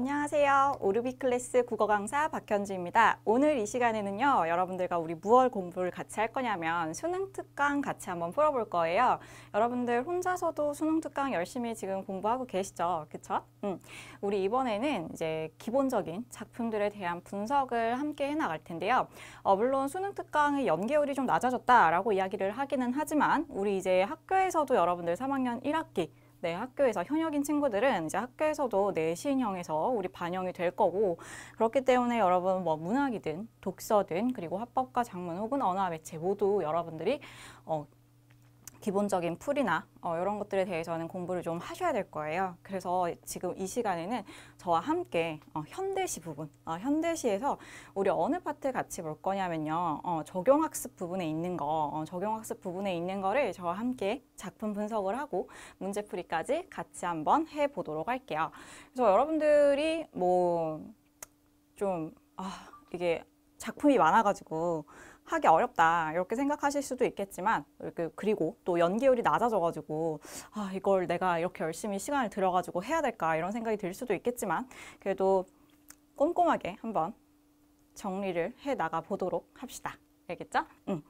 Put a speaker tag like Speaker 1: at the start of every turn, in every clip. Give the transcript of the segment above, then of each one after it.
Speaker 1: 안녕하세요. 오르비 클래스 국어 강사 박현주입니다. 오늘 이 시간에는요. 여러분들과 우리 무얼 공부를 같이 할 거냐면 수능 특강 같이 한번 풀어볼 거예요. 여러분들 혼자서도 수능 특강 열심히 지금 공부하고 계시죠? 그쵸? 음. 우리 이번에는 이제 기본적인 작품들에 대한 분석을 함께 해나갈 텐데요. 어, 물론 수능 특강의 연계율이 좀 낮아졌다라고 이야기를 하기는 하지만 우리 이제 학교에서도 여러분들 3학년 1학기 네, 학교에서 현역인 친구들은 이제 학교에서도 내신형에서 우리 반영이 될 거고 그렇기 때문에 여러분 뭐 문학이든 독서든 그리고 합법과 작문 혹은 언어 매체 모두 여러분들이 어, 기본적인 풀이나 어, 이런 것들에 대해서는 공부를 좀 하셔야 될 거예요. 그래서 지금 이 시간에는 저와 함께 어, 현대시 부분, 어, 현대시에서 우리 어느 파트 같이 볼 거냐면요. 어, 적용학습 부분에 있는 거, 어, 적용학습 부분에 있는 거를 저와 함께 작품 분석을 하고 문제풀이까지 같이 한번 해보도록 할게요. 그래서 여러분들이 뭐좀 아, 이게 작품이 많아가지고 하기 어렵다 이렇게 생각하실 수도 있겠지만 그리고 또연계율이 낮아져가지고 아 이걸 내가 이렇게 열심히 시간을 들여가지고 해야 될까 이런 생각이 들 수도 있겠지만 그래도 꼼꼼하게 한번 정리를 해 나가 보도록 합시다. 알겠죠? 음.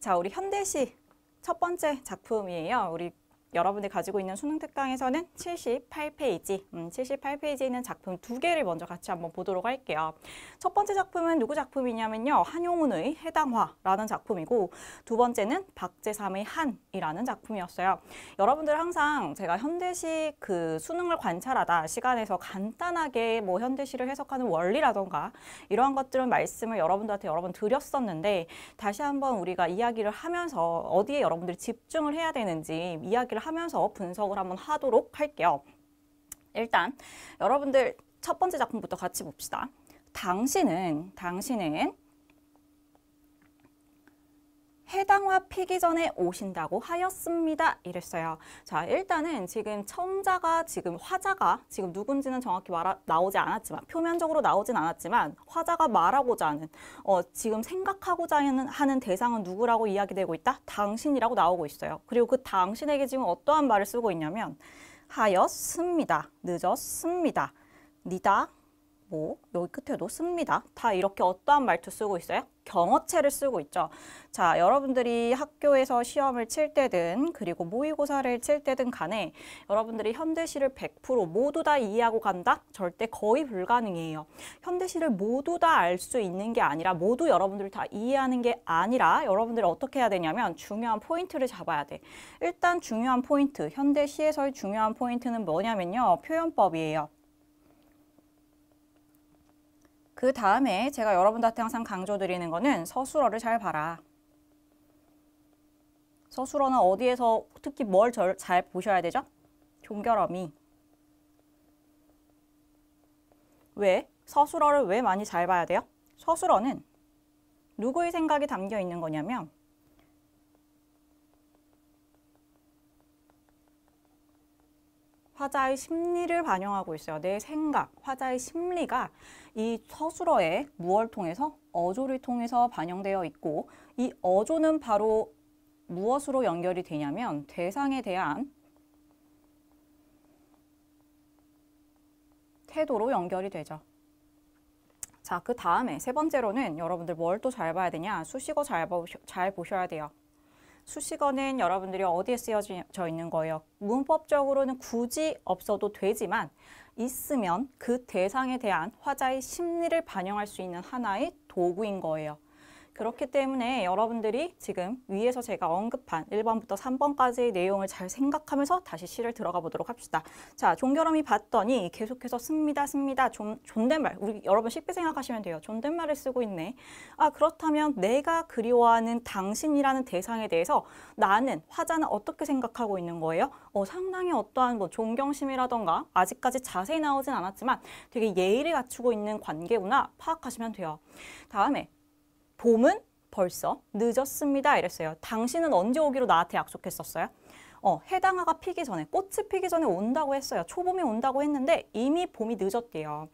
Speaker 1: 자 우리 현대시 첫 번째 작품이에요. 우리 여러분이 가지고 있는 수능 특강에서는 78페이지, 음, 78페이지에 있는 작품 두 개를 먼저 같이 한번 보도록 할게요. 첫 번째 작품은 누구 작품이냐면요. 한용운의 해당화라는 작품이고 두 번째는 박재삼의 한이라는 작품이었어요. 여러분들 항상 제가 현대시 그 수능을 관찰하다 시간에서 간단하게 뭐 현대시를 해석하는 원리라던가 이러한 것들은 말씀을 여러분들한테 여러 번 드렸었는데 다시 한번 우리가 이야기를 하면서 어디에 여러분들이 집중을 해야 되는지 이야기를 하면서 분석을 한번 하도록 할게요. 일단 여러분들 첫 번째 작품부터 같이 봅시다. 당신은 당신은 해당화 피기 전에 오신다고 하였습니다. 이랬어요. 자, 일단은 지금 첨자가 지금 화자가 지금 누군지는 정확히 말하, 나오지 않았지만 표면적으로 나오진 않았지만 화자가 말하고자 하는 어, 지금 생각하고자 하는, 하는 대상은 누구라고 이야기되고 있다? 당신이라고 나오고 있어요. 그리고 그 당신에게 지금 어떠한 말을 쓰고 있냐면 하였습니다. 늦었습니다. 니다 뭐 여기 끝에도 씁니다. 다 이렇게 어떠한 말투 쓰고 있어요? 경어체를 쓰고 있죠. 자, 여러분들이 학교에서 시험을 칠 때든 그리고 모의고사를 칠 때든 간에 여러분들이 현대시를 100% 모두 다 이해하고 간다? 절대 거의 불가능이에요. 현대시를 모두 다 알 수 있는 게 아니라 모두 여러분들이 다 이해하는 게 아니라 여러분들이 어떻게 해야 되냐면 중요한 포인트를 잡아야 돼. 일단 중요한 포인트, 현대시에서의 중요한 포인트는 뭐냐면요. 표현법이에요. 그 다음에 제가 여러분들한테 항상 강조드리는 거는 서술어를 잘 봐라. 서술어는 어디에서 특히 뭘 잘 보셔야 되죠? 종결함이. 왜? 서술어를 왜 많이 잘 봐야 돼요? 서술어는 누구의 생각이 담겨 있는 거냐면 화자의 심리를 반영하고 있어요. 내 생각, 화자의 심리가 이 서술어에 무얼 통해서 어조를 통해서 반영되어 있고 이 어조는 바로 무엇으로 연결이 되냐면 대상에 대한 태도로 연결이 되죠. 자, 그 다음에 세 번째로는 여러분들 뭘 또 잘 봐야 되냐? 수식어 잘, 보셔, 잘 보셔야 돼요. 수식어는 여러분들이 어디에 쓰여져 있는 거예요? 문법적으로는 굳이 없어도 되지만 있으면 그 대상에 대한 화자의 심리를 반영할 수 있는 하나의 도구인 거예요. 그렇기 때문에 여러분들이 지금 위에서 제가 언급한 1번부터 3번까지의 내용을 잘 생각하면서 다시 시를 들어가 보도록 합시다. 자, 종결함이 봤더니 계속해서 씁니다, 씁니다. 존, 존댓말. 우리 여러분 쉽게 생각하시면 돼요. 존댓말을 쓰고 있네. 아, 그렇다면 내가 그리워하는 당신이라는 대상에 대해서 나는, 화자는 어떻게 생각하고 있는 거예요? 어, 상당히 어떠한 뭐 존경심이라던가 아직까지 자세히 나오진 않았지만 되게 예의를 갖추고 있는 관계구나 파악하시면 돼요. 다음에 봄은 벌써 늦었습니다. 이랬어요. 당신은 언제 오기로 나한테 약속했었어요? 어, 해당화가 피기 전에, 꽃이 피기 전에 온다고 했어요. 초봄이 온다고 했는데 이미 봄이 늦었대요.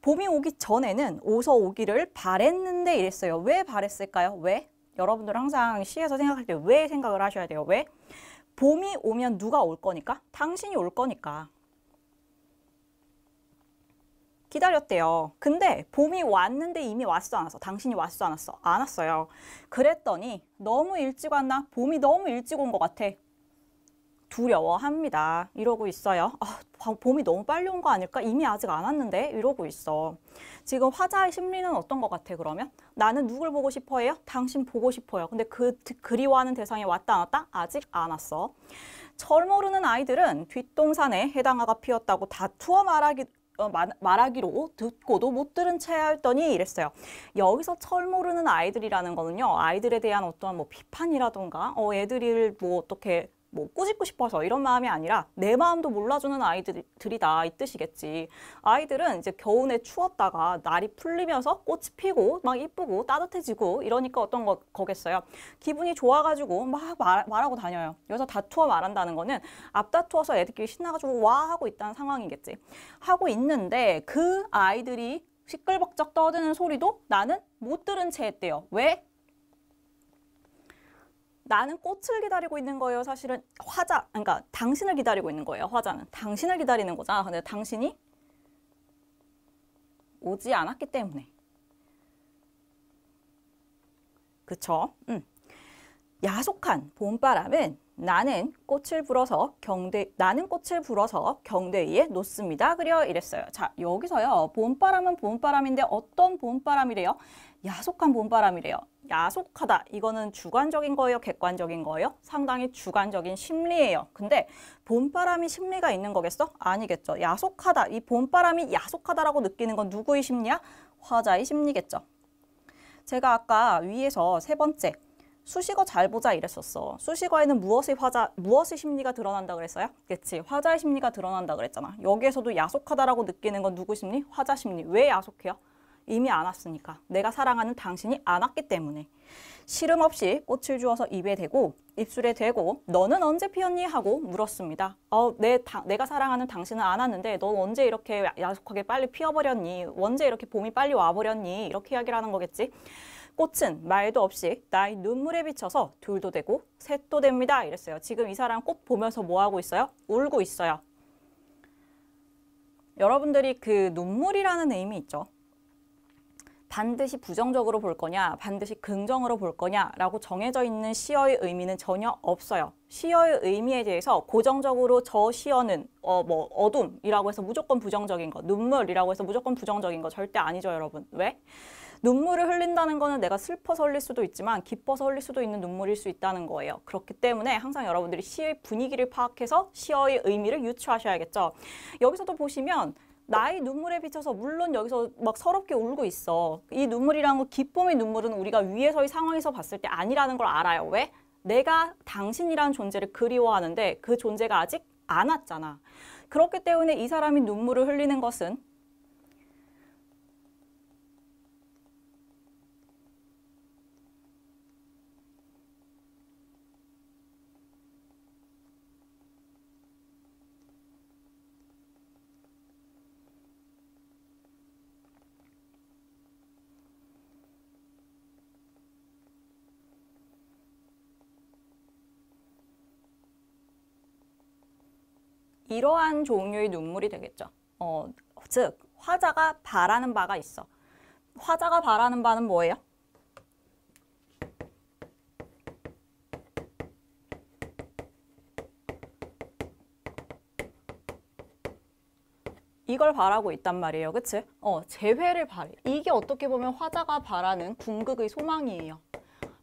Speaker 1: 봄이 오기 전에는 오서 오기를 바랬는데 이랬어요. 왜 바랬을까요? 왜? 여러분들 항상 시에서 생각할 때 왜 생각을 하셔야 돼요. 왜? 봄이 오면 누가 올 거니까? 당신이 올 거니까. 기다렸대요. 근데 봄이 왔는데 이미 왔어 안 왔어? 당신이 왔어 안 왔어? 안 왔어요. 그랬더니 너무 일찍 왔나? 봄이 너무 일찍 온 것 같아. 두려워합니다. 이러고 있어요. 아, 봄이 너무 빨리 온 거 아닐까? 이미 아직 안 왔는데? 이러고 있어. 지금 화자의 심리는 어떤 것 같아, 그러면? 나는 누굴 보고 싶어 해요? 당신 보고 싶어요. 근데 그 그리워하는 대상이 왔다 안 왔다? 아직 안 왔어. 절 모르는 아이들은 뒷동산에 해당화가 피었다고 다투어 말하기, 어, 말하기로 듣고도 못 들은 채하였더니 이랬어요. 여기서 철 모르는 아이들이라는 거는요. 아이들에 대한 어떠한 뭐 비판이라던가 어 애들을 뭐 어떻게 뭐 꾸짖고 싶어서 이런 마음이 아니라 내 마음도 몰라주는 아이들이다 이 뜻이겠지. 아이들은 이제 겨우내 추웠다가 날이 풀리면서 꽃이 피고 막 이쁘고 따뜻해지고 이러니까 어떤 거, 거겠어요. 기분이 좋아가지고 막 말, 말하고 다녀요. 여기서 다투어 말한다는 거는 앞다투어서 애들끼리 신나가지고 와 하고 있다는 상황이겠지. 하고 있는데 그 아이들이 시끌벅적 떠드는 소리도 나는 못 들은 채 했대요. 왜? 나는 꽃을 기다리고 있는 거예요. 사실은 화자, 그러니까 당신을 기다리고 있는 거예요. 화자는 당신을 기다리는 거잖아. 근데 당신이 오지 않았기 때문에. 그쵸? 음. 야속한 봄바람은 나는 꽃을 불어서 경대 나는 꽃을 불어서 경대위에 놓습니다. 그려 이랬어요. 자 여기서요 봄바람은 봄바람인데 어떤 봄바람이래요? 야속한 봄바람이래요. 야속하다. 이거는 주관적인 거예요? 객관적인 거예요? 상당히 주관적인 심리예요. 근데 봄바람이 심리가 있는 거겠어? 아니겠죠. 야속하다. 이 봄바람이 야속하다라고 느끼는 건 누구의 심리야? 화자의 심리겠죠. 제가 아까 위에서 세 번째 수식어 잘 보자 이랬었어. 수식어에는 무엇의 화자, 무엇의 심리가 드러난다 그랬어요? 그치. 화자의 심리가 드러난다 그랬잖아. 여기에서도 야속하다라고 느끼는 건 누구 심리? 화자 심리. 왜 야속해요? 이미 안 왔으니까. 내가 사랑하는 당신이 안 왔기 때문에. 시름 없이 꽃을 주어서 입에 대고 입술에 대고 너는 언제 피었니? 하고 물었습니다. 어, 내, 내가 사랑하는 당신은 안 왔는데 넌 언제 이렇게 야속하게 빨리 피어버렸니? 언제 이렇게 봄이 빨리 와버렸니? 이렇게 이야기를 하는 거겠지. 꽃은 말도 없이 나의 눈물에 비쳐서 둘도 되고 셋도 됩니다. 이랬어요. 지금 이 사람 꽃 보면서 뭐 하고 있어요? 울고 있어요. 여러분들이 그 눈물이라는 의미 있죠. 반드시 부정적으로 볼 거냐, 반드시 긍정으로 볼 거냐라고 정해져 있는 시어의 의미는 전혀 없어요. 시어의 의미에 대해서 고정적으로 저 시어는 어 뭐 어둠이라고 해서 무조건 부정적인 거, 눈물이라고 해서 무조건 부정적인 거 절대 아니죠, 여러분. 왜? 눈물을 흘린다는 거는 내가 슬퍼서 흘릴 수도 있지만 기뻐서 흘릴 수도 있는 눈물일 수 있다는 거예요. 그렇기 때문에 항상 여러분들이 시의 분위기를 파악해서 시어의 의미를 유추하셔야겠죠. 여기서도 보시면 나의 눈물에 비춰서 물론 여기서 막 서럽게 울고 있어. 이 눈물이란 건 기쁨의 눈물은 우리가 위에서의 상황에서 봤을 때 아니라는 걸 알아요. 왜? 내가 당신이란 존재를 그리워하는데 그 존재가 아직 안 왔잖아. 그렇기 때문에 이 사람이 눈물을 흘리는 것은 이러한 종류의 눈물이 되겠죠. 어, 즉 화자가 바라는 바가 있어. 화자가 바라는 바는 뭐예요? 이걸 바라고 있단 말이에요. 그치? 어, 재회를 바래. 이게 어떻게 보면 화자가 바라는 궁극의 소망이에요.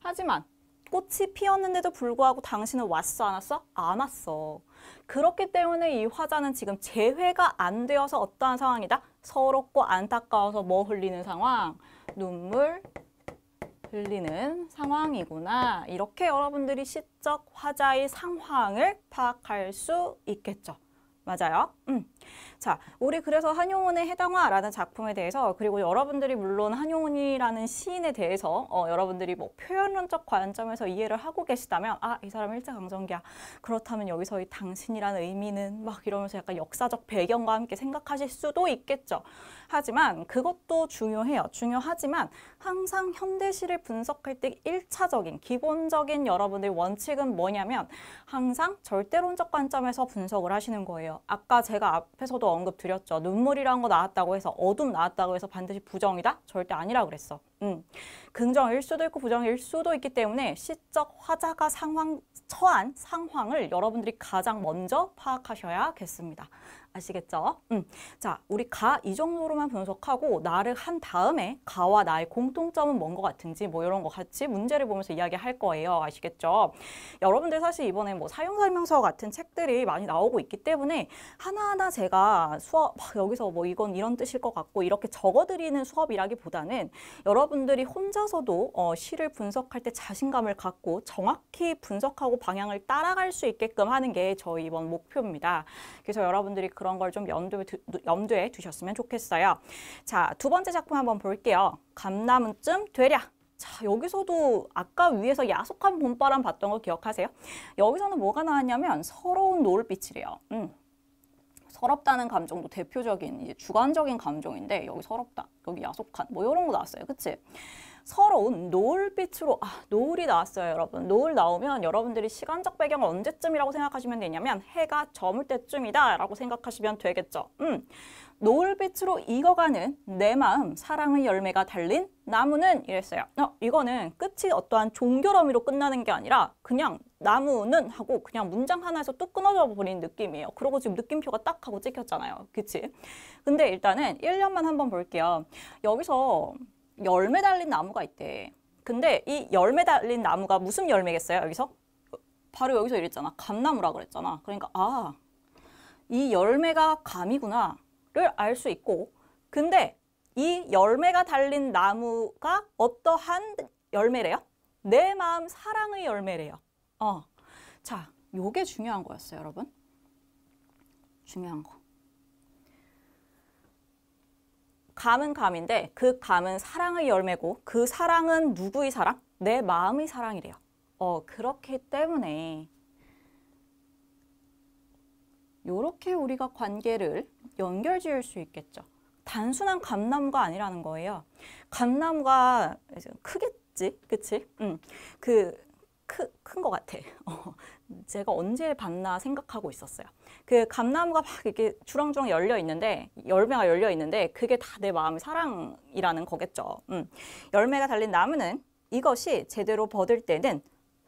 Speaker 1: 하지만 꽃이 피었는데도 불구하고 당신은 왔어 안 왔어? 안 왔어. 그렇기 때문에 이 화자는 지금 재회가 안 되어서 어떠한 상황이다? 서럽고 안타까워서 뭐 흘리는 상황? 눈물 흘리는 상황이구나. 이렇게 여러분들이 시적 화자의 상황을 파악할 수 있겠죠. 맞아요? 음. 자, 우리 그래서 한용운의 해당화라는 작품에 대해서 그리고 여러분들이 물론 한용운이라는 시인에 대해서 어, 여러분들이 뭐 표현론적 관점에서 이해를 하고 계시다면 아, 이 사람 일제강점기야. 그렇다면 여기서 이 당신이라는 의미는 막 이러면서 약간 역사적 배경과 함께 생각하실 수도 있겠죠. 하지만 그것도 중요해요. 중요하지만 항상 현대시를 분석할 때일차적인 기본적인 여러분들 원칙은 뭐냐면 항상 절대론적 관점에서 분석을 하시는 거예요. 아까 제가 앞 앞에서도 언급드렸죠. 눈물이란거 나왔다고 해서 어둠 나왔다고 해서 반드시 부정이다? 절대 아니라 그랬어. 음. 긍정일 수도 있고 부정일 수도 있기 때문에 시적 화자가 상황 처한 상황을 여러분들이 가장 먼저 파악하셔야겠습니다. 아시겠죠? 음. 자, 우리 가 이 정도로만 분석하고 나를 한 다음에 가와 나의 공통점은 뭔 것 같은지 뭐 이런 거 같이 문제를 보면서 이야기할 거예요. 아시겠죠? 여러분들 사실 이번에 뭐 사용설명서 같은 책들이 많이 나오고 있기 때문에 하나하나 제가 수업 막 아, 여기서 뭐 이건 이런 뜻일 것 같고 이렇게 적어드리는 수업이라기보다는 여러분들이 혼자서도 어, 시를 분석할 때 자신감을 갖고 정확히 분석하고 방향을 따라갈 수 있게끔 하는 게 저희 이번 목표입니다. 그래서 여러분들이 그런 그런 걸좀 염두에, 두, 염두에 두셨으면 좋겠어요. 자, 두 번째 작품 한번 볼게요. 감나무쯤 되랴. 자, 여기서도 아까 위에서 야속한 봄바람 봤던 거 기억하세요? 여기서는 뭐가 나왔냐면 서러운 노을빛이래요. 음. 서럽다는 감정도 대표적인 이제 주관적인 감정인데 여기 서럽다, 여기 야속한 뭐 이런 거 나왔어요. 그치? 서러운 노을빛으로 아, 노을이 나왔어요 여러분 노을 나오면 여러분들이 시간적 배경을 언제쯤이라고 생각하시면 되냐면 해가 저물 때쯤이다 라고 생각하시면 되겠죠 음, 노을빛으로 익어가는 내 마음 사랑의 열매가 달린 나무는 이랬어요 어, 이거는 끝이 어떠한 종결어미로 끝나는 게 아니라 그냥 나무는 하고 그냥 문장 하나에서 뚝 끊어져 버린 느낌이에요 그러고 지금 느낌표가 딱 하고 찍혔잖아요 그치 근데 일단은 1년만 한번 볼게요 여기서 열매 달린 나무가 있대. 근데 이 열매 달린 나무가 무슨 열매겠어요? 여기서? 바로 여기서 이랬잖아. 감나무라 그랬잖아. 그러니까 아, 이 열매가 감이구나를 알 수 있고 근데 이 열매가 달린 나무가 어떠한 열매래요? 내 마음 사랑의 열매래요. 어. 자, 요게 중요한 거였어요, 여러분. 중요한 거. 감은 감인데 그 감은 사랑의 열매고 그 사랑은 누구의 사랑? 내 마음의 사랑이래요. 어, 그렇기 때문에 이렇게 우리가 관계를 연결 지을 수 있겠죠. 단순한 감나무가 아니라는 거예요. 감나무가 크겠지? 그치? 응. 그, 큰 것 같아. 어, 제가 언제 봤나 생각하고 있었어요. 그 감나무가 막 이렇게 주렁주렁 열려 있는데 열매가 열려 있는데 그게 다 내 마음의 사랑이라는 거겠죠. 음. 열매가 달린 나무는 이것이 제대로 버들 때는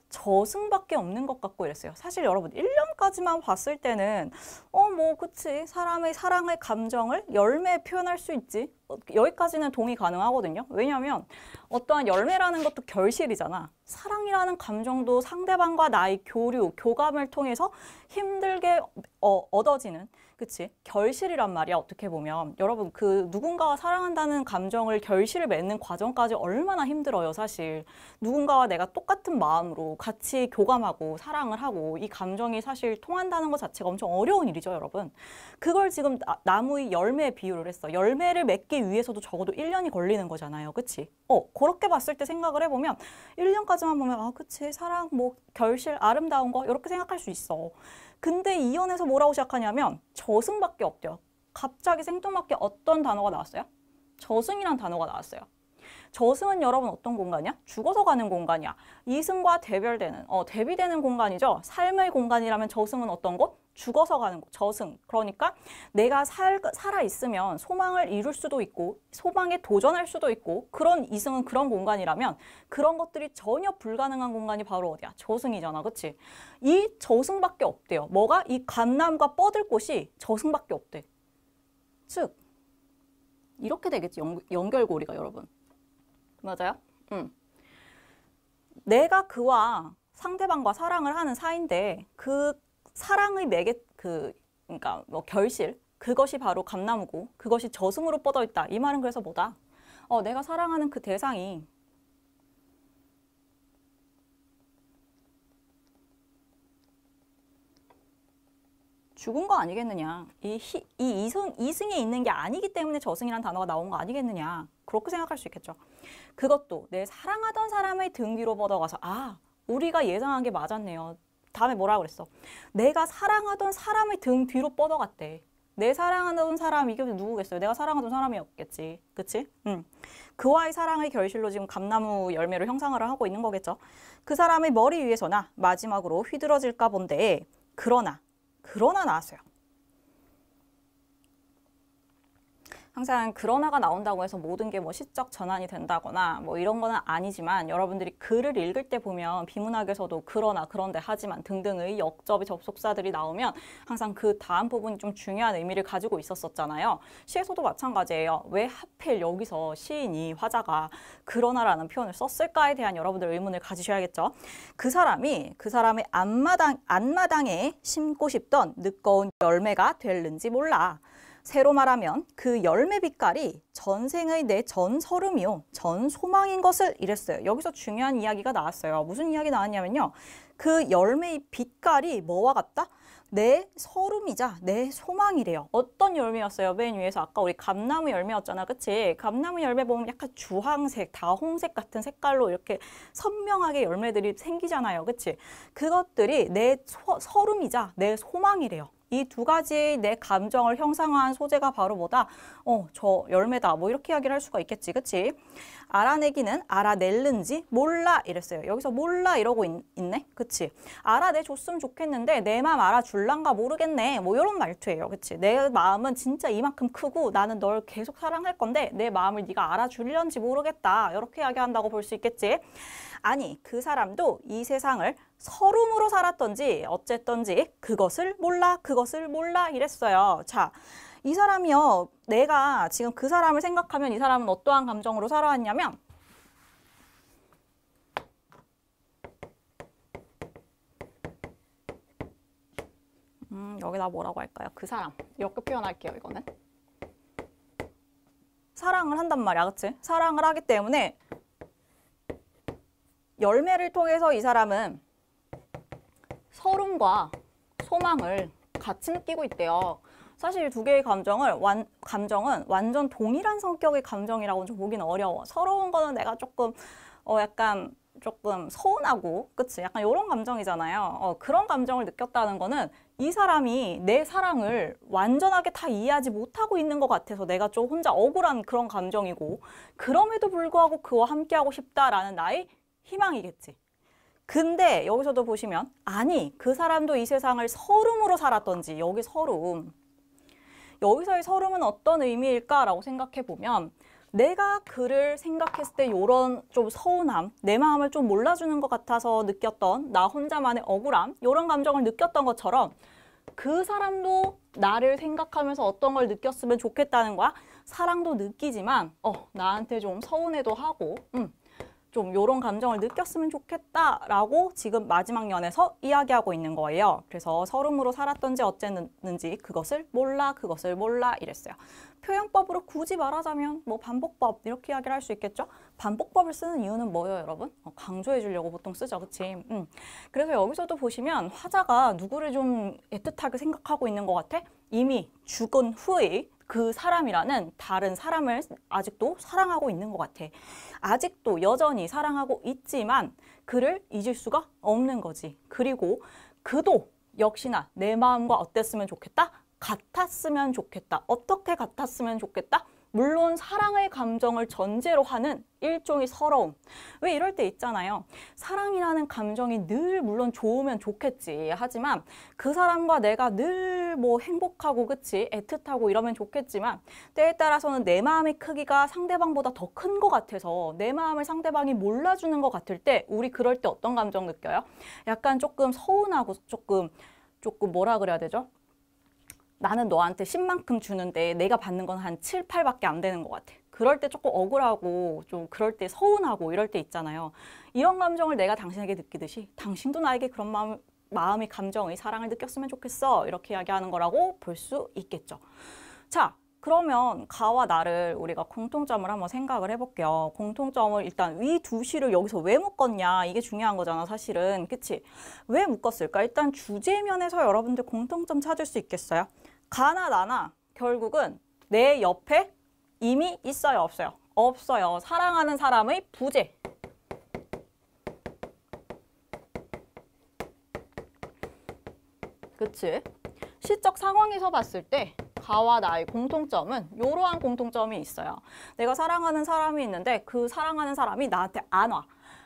Speaker 1: 저승밖에 없는 것 같고 이랬어요. 사실 여러분 1년까지만 봤을 때는 어 뭐 그치 사람의 사랑의 감정을 열매에 표현할 수 있지 어, 여기까지는 동의 가능하거든요. 왜냐하면 어떠한 열매라는 것도 결실이잖아. 사랑이라는 감정도 상대방과 나의 교류, 교감을 통해서 힘들게 어, 얻어지는 그치? 결실이란 말이야, 어떻게 보면. 여러분, 그 누군가와 사랑한다는 감정을 결실을 맺는 과정까지 얼마나 힘들어요, 사실. 누군가와 내가 똑같은 마음으로 같이 교감하고 사랑을 하고 이 감정이 사실 통한다는 것 자체가 엄청 어려운 일이죠, 여러분. 그걸 지금 나, 무의 열매 비유를 했어. 열매를 맺기 위해서도 적어도 1년이 걸리는 거잖아요, 그치? 어, 그렇게 봤을 때 생각을 해보면 1년까지만 보면, 아, 그치, 사랑, 뭐, 결실, 아름다운 거, 이렇게 생각할 수 있어. 근데 이연에서 뭐라고 시작하냐면 저승밖에 없대요. 갑자기 생뚱맞게 어떤 단어가 나왔어요? 저승이란 단어가 나왔어요. 저승은 여러분 어떤 공간이야? 죽어서 가는 공간이야. 이승과 대별되는, 어, 대비되는 공간이죠. 삶의 공간이라면 저승은 어떤 곳? 죽어서 가는 곳, 저승. 그러니까 내가 살, 살아있으면 소망을 이룰 수도 있고 소망에 도전할 수도 있고 그런 이승은 그런 공간이라면 그런 것들이 전혀 불가능한 공간이 바로 어디야? 저승이잖아. 그치? 이 저승밖에 없대요. 뭐가? 이 관남과 뻗을 곳이 저승밖에 없대. 즉, 이렇게 되겠지. 연, 연결고리가 여러분. 맞아요? 음. 내가 그와 상대방과 사랑을 하는 사이인데 그 사랑의 매개 그 그러니까 뭐 결실 그것이 바로 감나무고 그것이 저승으로 뻗어 있다. 이 말은 그래서 뭐다? 어, 내가 사랑하는 그 대상이 죽은 거 아니겠느냐. 이, 히, 이 이승, 이승에 있는 게 아니기 때문에 저승이란 단어가 나온 거 아니겠느냐. 그렇게 생각할 수 있겠죠. 그것도 내 사랑하던 사람의 등 뒤로 뻗어가서 아, 우리가 예상한 게 맞았네요. 다음에 뭐라 그랬어? 내가 사랑하던 사람의 등 뒤로 뻗어갔대. 내 사랑하던 사람이 게 누구겠어요? 내가 사랑하던 사람이었겠지. 그치? 응. 그와의 사랑의 결실로 지금 감나무 열매를 형상화를 하고 있는 거겠죠. 그 사람의 머리 위에서나 마지막으로 휘두러질까 본데 그러나 그러나 나왔어요. 항상 그러나가 나온다고 해서 모든 게 뭐 시적 전환이 된다거나 뭐 이런 거는 아니지만 여러분들이 글을 읽을 때 보면 비문학에서도 그러나 그런데 하지만 등등의 역접의 접속사들이 나오면 항상 그 다음 부분이 좀 중요한 의미를 가지고 있었었잖아요. 시에서도 마찬가지예요. 왜 하필 여기서 시인이 화자가 그러나라는 표현을 썼을까에 대한 여러분들 의문을 가지셔야겠죠. 그 사람이 그 사람의 앞마당 안마당에 심고 싶던 늦거운 열매가 될는지 몰라. 새로 말하면 그 열매 빛깔이 전생의 내 전설음이요 전소망인 것을 이랬어요. 여기서 중요한 이야기가 나왔어요. 무슨 이야기 나왔냐면요. 그 열매의 빛깔이 뭐와 같다? 내 설움이자 내 소망이래요. 어떤 열매였어요? 맨 위에서 아까 우리 감나무 열매였잖아. 그치? 감나무 열매 보면 약간 주황색, 다홍색 같은 색깔로 이렇게 선명하게 열매들이 생기잖아요. 그치? 그것들이 내 서, 설움이자 내 소망이래요. 이두 가지 내 감정을 형상화한 소재가 바로 뭐다? 어, 저 열매다. 뭐 이렇게 이야기를 할 수가 있겠지. 그치? 알아내기는 알아낼는지 몰라 이랬어요. 여기서 몰라 이러고 있, 네 그치? 알아내줬으면 좋겠는데 내 마음 알아줄란가 모르겠네. 뭐 이런 말투예요. 그치? 내 마음은 진짜 이만큼 크고 나는 널 계속 사랑할 건데 내 마음을 네가 알아주려는지 모르겠다. 이렇게 이야기한다고 볼 수 있겠지? 아니 그 사람도 이 세상을 서름으로 살았던지 어쨌던지 그것을 몰라 그것을 몰라 이랬어요. 자, 이 사람이요. 내가 지금 그 사람을 생각하면 이 사람은 어떠한 감정으로 살아왔냐면 음, 여기다 뭐라고 할까요? 그 사람. 역겹 표현할게요, 이거는. 사랑을 한단 말이야, 그치? 사랑을 하기 때문에 열매를 통해서 이 사람은 서름과 소망을 같이 느끼고 있대요. 사실 두 개의 감정을 완, 감정은 완전 동일한 성격의 감정이라고 좀 보기는 어려워. 서러운 거는 내가 조금 어 약간 조금 서운하고 그치 약간 이런 감정이잖아요. 어, 그런 감정을 느꼈다는 거는 이 사람이 내 사랑을 완전하게 다 이해하지 못하고 있는 것 같아서 내가 좀 혼자 억울한 그런 감정이고 그럼에도 불구하고 그와 함께하고 싶다라는 나의 희망이겠지. 근데 여기서도 보시면 아니 그 사람도 이 세상을 서름으로 살았던지 여기 서름. 여기서의 서름은 어떤 의미일까라고 생각해 보면 내가 그를 생각했을 때 이런 좀 서운함, 내 마음을 좀 몰라주는 것 같아서 느꼈던 나 혼자만의 억울함 이런 감정을 느꼈던 것처럼 그 사람도 나를 생각하면서 어떤 걸 느꼈으면 좋겠다는 거야. 사랑도 느끼지만 어 나한테 좀 서운해도 하고 음, 좀 이런 감정을 느꼈으면 좋겠다라고 지금 마지막 연에서 이야기하고 있는 거예요. 그래서 서름으로 살았던지 어쨌는지 그것을 몰라 그것을 몰라 이랬어요. 표현법으로 굳이 말하자면 뭐 반복법 이렇게 이야기를 할 수 있겠죠? 반복법을 쓰는 이유는 뭐예요 여러분? 어, 강조해 주려고 보통 쓰죠 그치? 음. 그래서 여기서도 보시면 화자가 누구를 좀 애틋하게 생각하고 있는 것 같아? 이미 죽은 후의 그 사람이라는 다른 사람을 아직도 사랑하고 있는 것 같아. 아직도 여전히 사랑하고 있지만 그를 잊을 수가 없는 거지. 그리고 그도 역시나 내 마음과 어땠으면 좋겠다? 같았으면 좋겠다. 어떻게 같았으면 좋겠다? 물론 사랑의 감정을 전제로 하는 일종의 서러움. 왜 이럴 때 있잖아요. 사랑이라는 감정이 늘 물론 좋으면 좋겠지. 하지만 그 사람과 내가 늘 뭐 행복하고 그치 애틋하고 이러면 좋겠지만 때에 따라서는 내 마음의 크기가 상대방보다 더 큰 것 같아서 내 마음을 상대방이 몰라주는 것 같을 때 우리 그럴 때 어떤 감정 느껴요? 약간 조금 서운하고 조금 조금 뭐라 그래야 되죠? 나는 너한테 10만큼 주는데 내가 받는 건 한 7, 8밖에 안 되는 것 같아. 그럴 때 조금 억울하고 좀 그럴 때 서운하고 이럴 때 있잖아요. 이런 감정을 내가 당신에게 느끼듯이 당신도 나에게 그런 마음, 마음의 감정의 사랑을 느꼈으면 좋겠어. 이렇게 이야기하는 거라고 볼 수 있겠죠. 자, 그러면 가와 나를 우리가 공통점을 한번 생각을 해볼게요. 공통점을 일단 위 두 시를 여기서 왜 묶었냐 이게 중요한 거잖아 사실은 그치? 왜 묶었을까? 일단 주제면에서 여러분들 공통점 찾을 수 있겠어요? 가나 나나 결국은 내 옆에 이미 있어요 없어요 없어요 사랑하는 사람의 부재 그치 시적 상황에서 봤을 때 가와 나의 공통점은 이러한 공통점이 있어요 내가 사랑하는 사람이 있는데 그 사랑하는 사람이 나한테 안와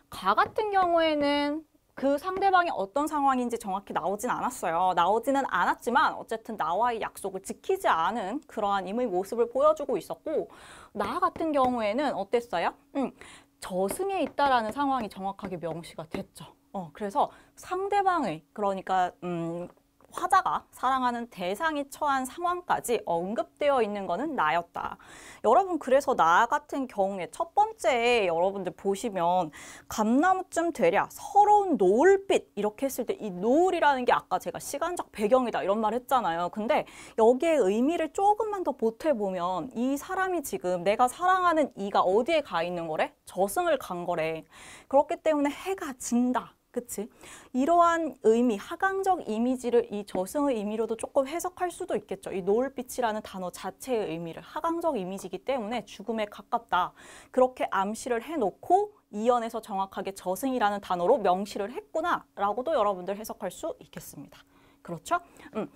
Speaker 1: 가 같은 경우에는 그 상대방이 어떤 상황인지 정확히 나오진 않았어요. 나오지는 않았지만 어쨌든 나와의 약속을 지키지 않은 그러한 임의 모습을 보여주고 있었고 나 같은 경우에는 어땠어요? 음, 저승에 있다라는 상황이 정확하게 명시가 됐죠. 어, 그래서 상대방의 그러니까 음, 화자가 사랑하는 대상이 처한 상황까지 언급되어 있는 것은 나였다. 여러분 그래서 나 같은 경우에 첫 번째 여러분들 보시면 감나무쯤 되랴 서러운 노을빛 이렇게 했을 때 이 노을이라는 게 아까 제가 시간적 배경이다 이런 말 했잖아요. 근데 여기에 의미를 조금만 더 보태보면 이 사람이 지금 내가 사랑하는 이가 어디에 가 있는 거래? 저승을 간 거래. 그렇기 때문에 해가 진다. 그치? 이러한 의미, 하강적 이미지를 이 저승의 의미로도 조금 해석할 수도 있겠죠. 이 노을빛이라는 단어 자체의 의미를 하강적 이미지이기 때문에 죽음에 가깝다. 그렇게 암시를 해놓고 이연에서 정확하게 저승이라는 단어로 명시를 했구나라고도 여러분들 해석할 수 있겠습니다. 그렇죠? 음.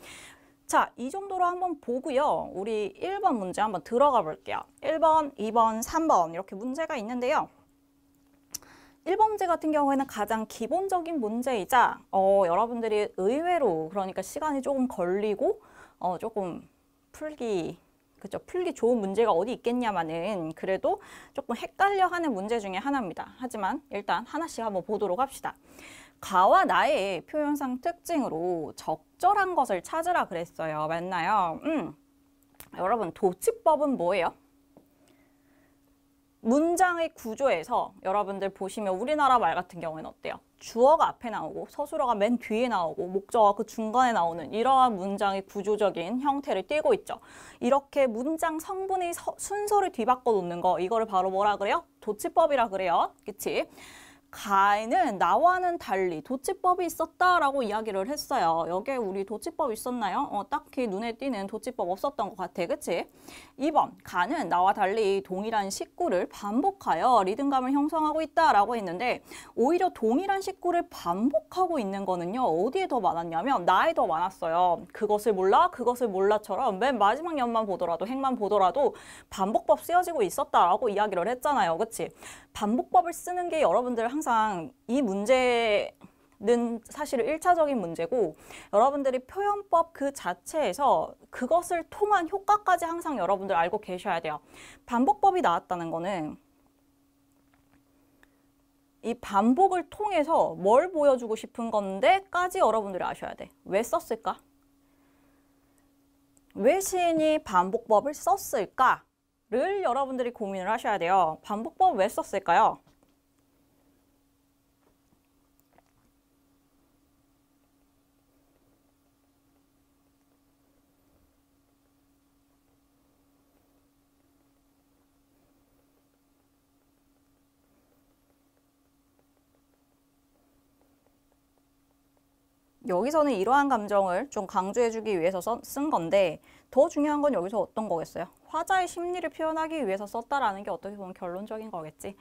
Speaker 1: 자, 이 정도로 한번 보고요. 우리 1번 문제 한번 들어가 볼게요. 1번, 2번, 3번 이렇게 문제가 있는데요. 1번 지 같은 경우에는 가장 기본적인 문제이자 어, 여러분들이 의외로 그러니까 시간이 조금 걸리고 어, 조금 풀기 그죠 풀기 좋은 문제가 어디 있겠냐마는 그래도 조금 헷갈려하는 문제 중에 하나입니다. 하지만 일단 하나씩 한번 보도록 합시다. 가와 나의 표현상 특징으로 적절한 것을 찾으라 그랬어요. 맞나요? 음. 여러분 도치법은 뭐예요? 문장의 구조에서 여러분들 보시면 우리나라 말 같은 경우에는 어때요? 주어가 앞에 나오고 서술어가 맨 뒤에 나오고 목적어가 그 중간에 나오는 이러한 문장의 구조적인 형태를 띠고 있죠. 이렇게 문장 성분의 서, 순서를 뒤바꿔 놓는 거 이거를 바로 뭐라 그래요? 도치법이라 그래요. 그치? 가인은 나와는 달리 도치법이 있었다라고 이야기를 했어요. 여기에 우리 도치법 있었나요? 어, 딱히 눈에 띄는 도치법 없었던 것 같아. 그치? 2번 가는 나와 달리 동일한 식구를 반복하여 리듬감을 형성하고 있다라고 했는데 오히려 동일한 식구를 반복하고 있는 거는요. 어디에 더 많았냐면 나에 더 많았어요. 그것을 몰라 그것을 몰라처럼 맨 마지막 연만 보더라도 행만 보더라도 반복법 쓰여지고 있었다라고 이야기를 했잖아요. 그치? 반복법을 쓰는 게 여러분들 항상 항상 이 문제는 사실 1차적인 문제고 여러분들이 표현법 그 자체에서 그것을 통한 효과까지 항상 여러분들 알고 계셔야 돼요. 반복법이 나왔다는 거는 이 반복을 통해서 뭘 보여주고 싶은 건데까지 여러분들이 아셔야 돼. 왜 썼을까? 왜 시인이 반복법을 썼을까를 여러분들이 고민을 하셔야 돼요. 반복법 왜 썼을까요? 여기서는 이러한 감정을 좀 강조해주기 위해서 써, 쓴 건데 더 중요한 건 여기서 어떤 거겠어요? 화자의 심리를 표현하기 위해서 썼다라는 게 어떻게 보면 결론적인 거겠지.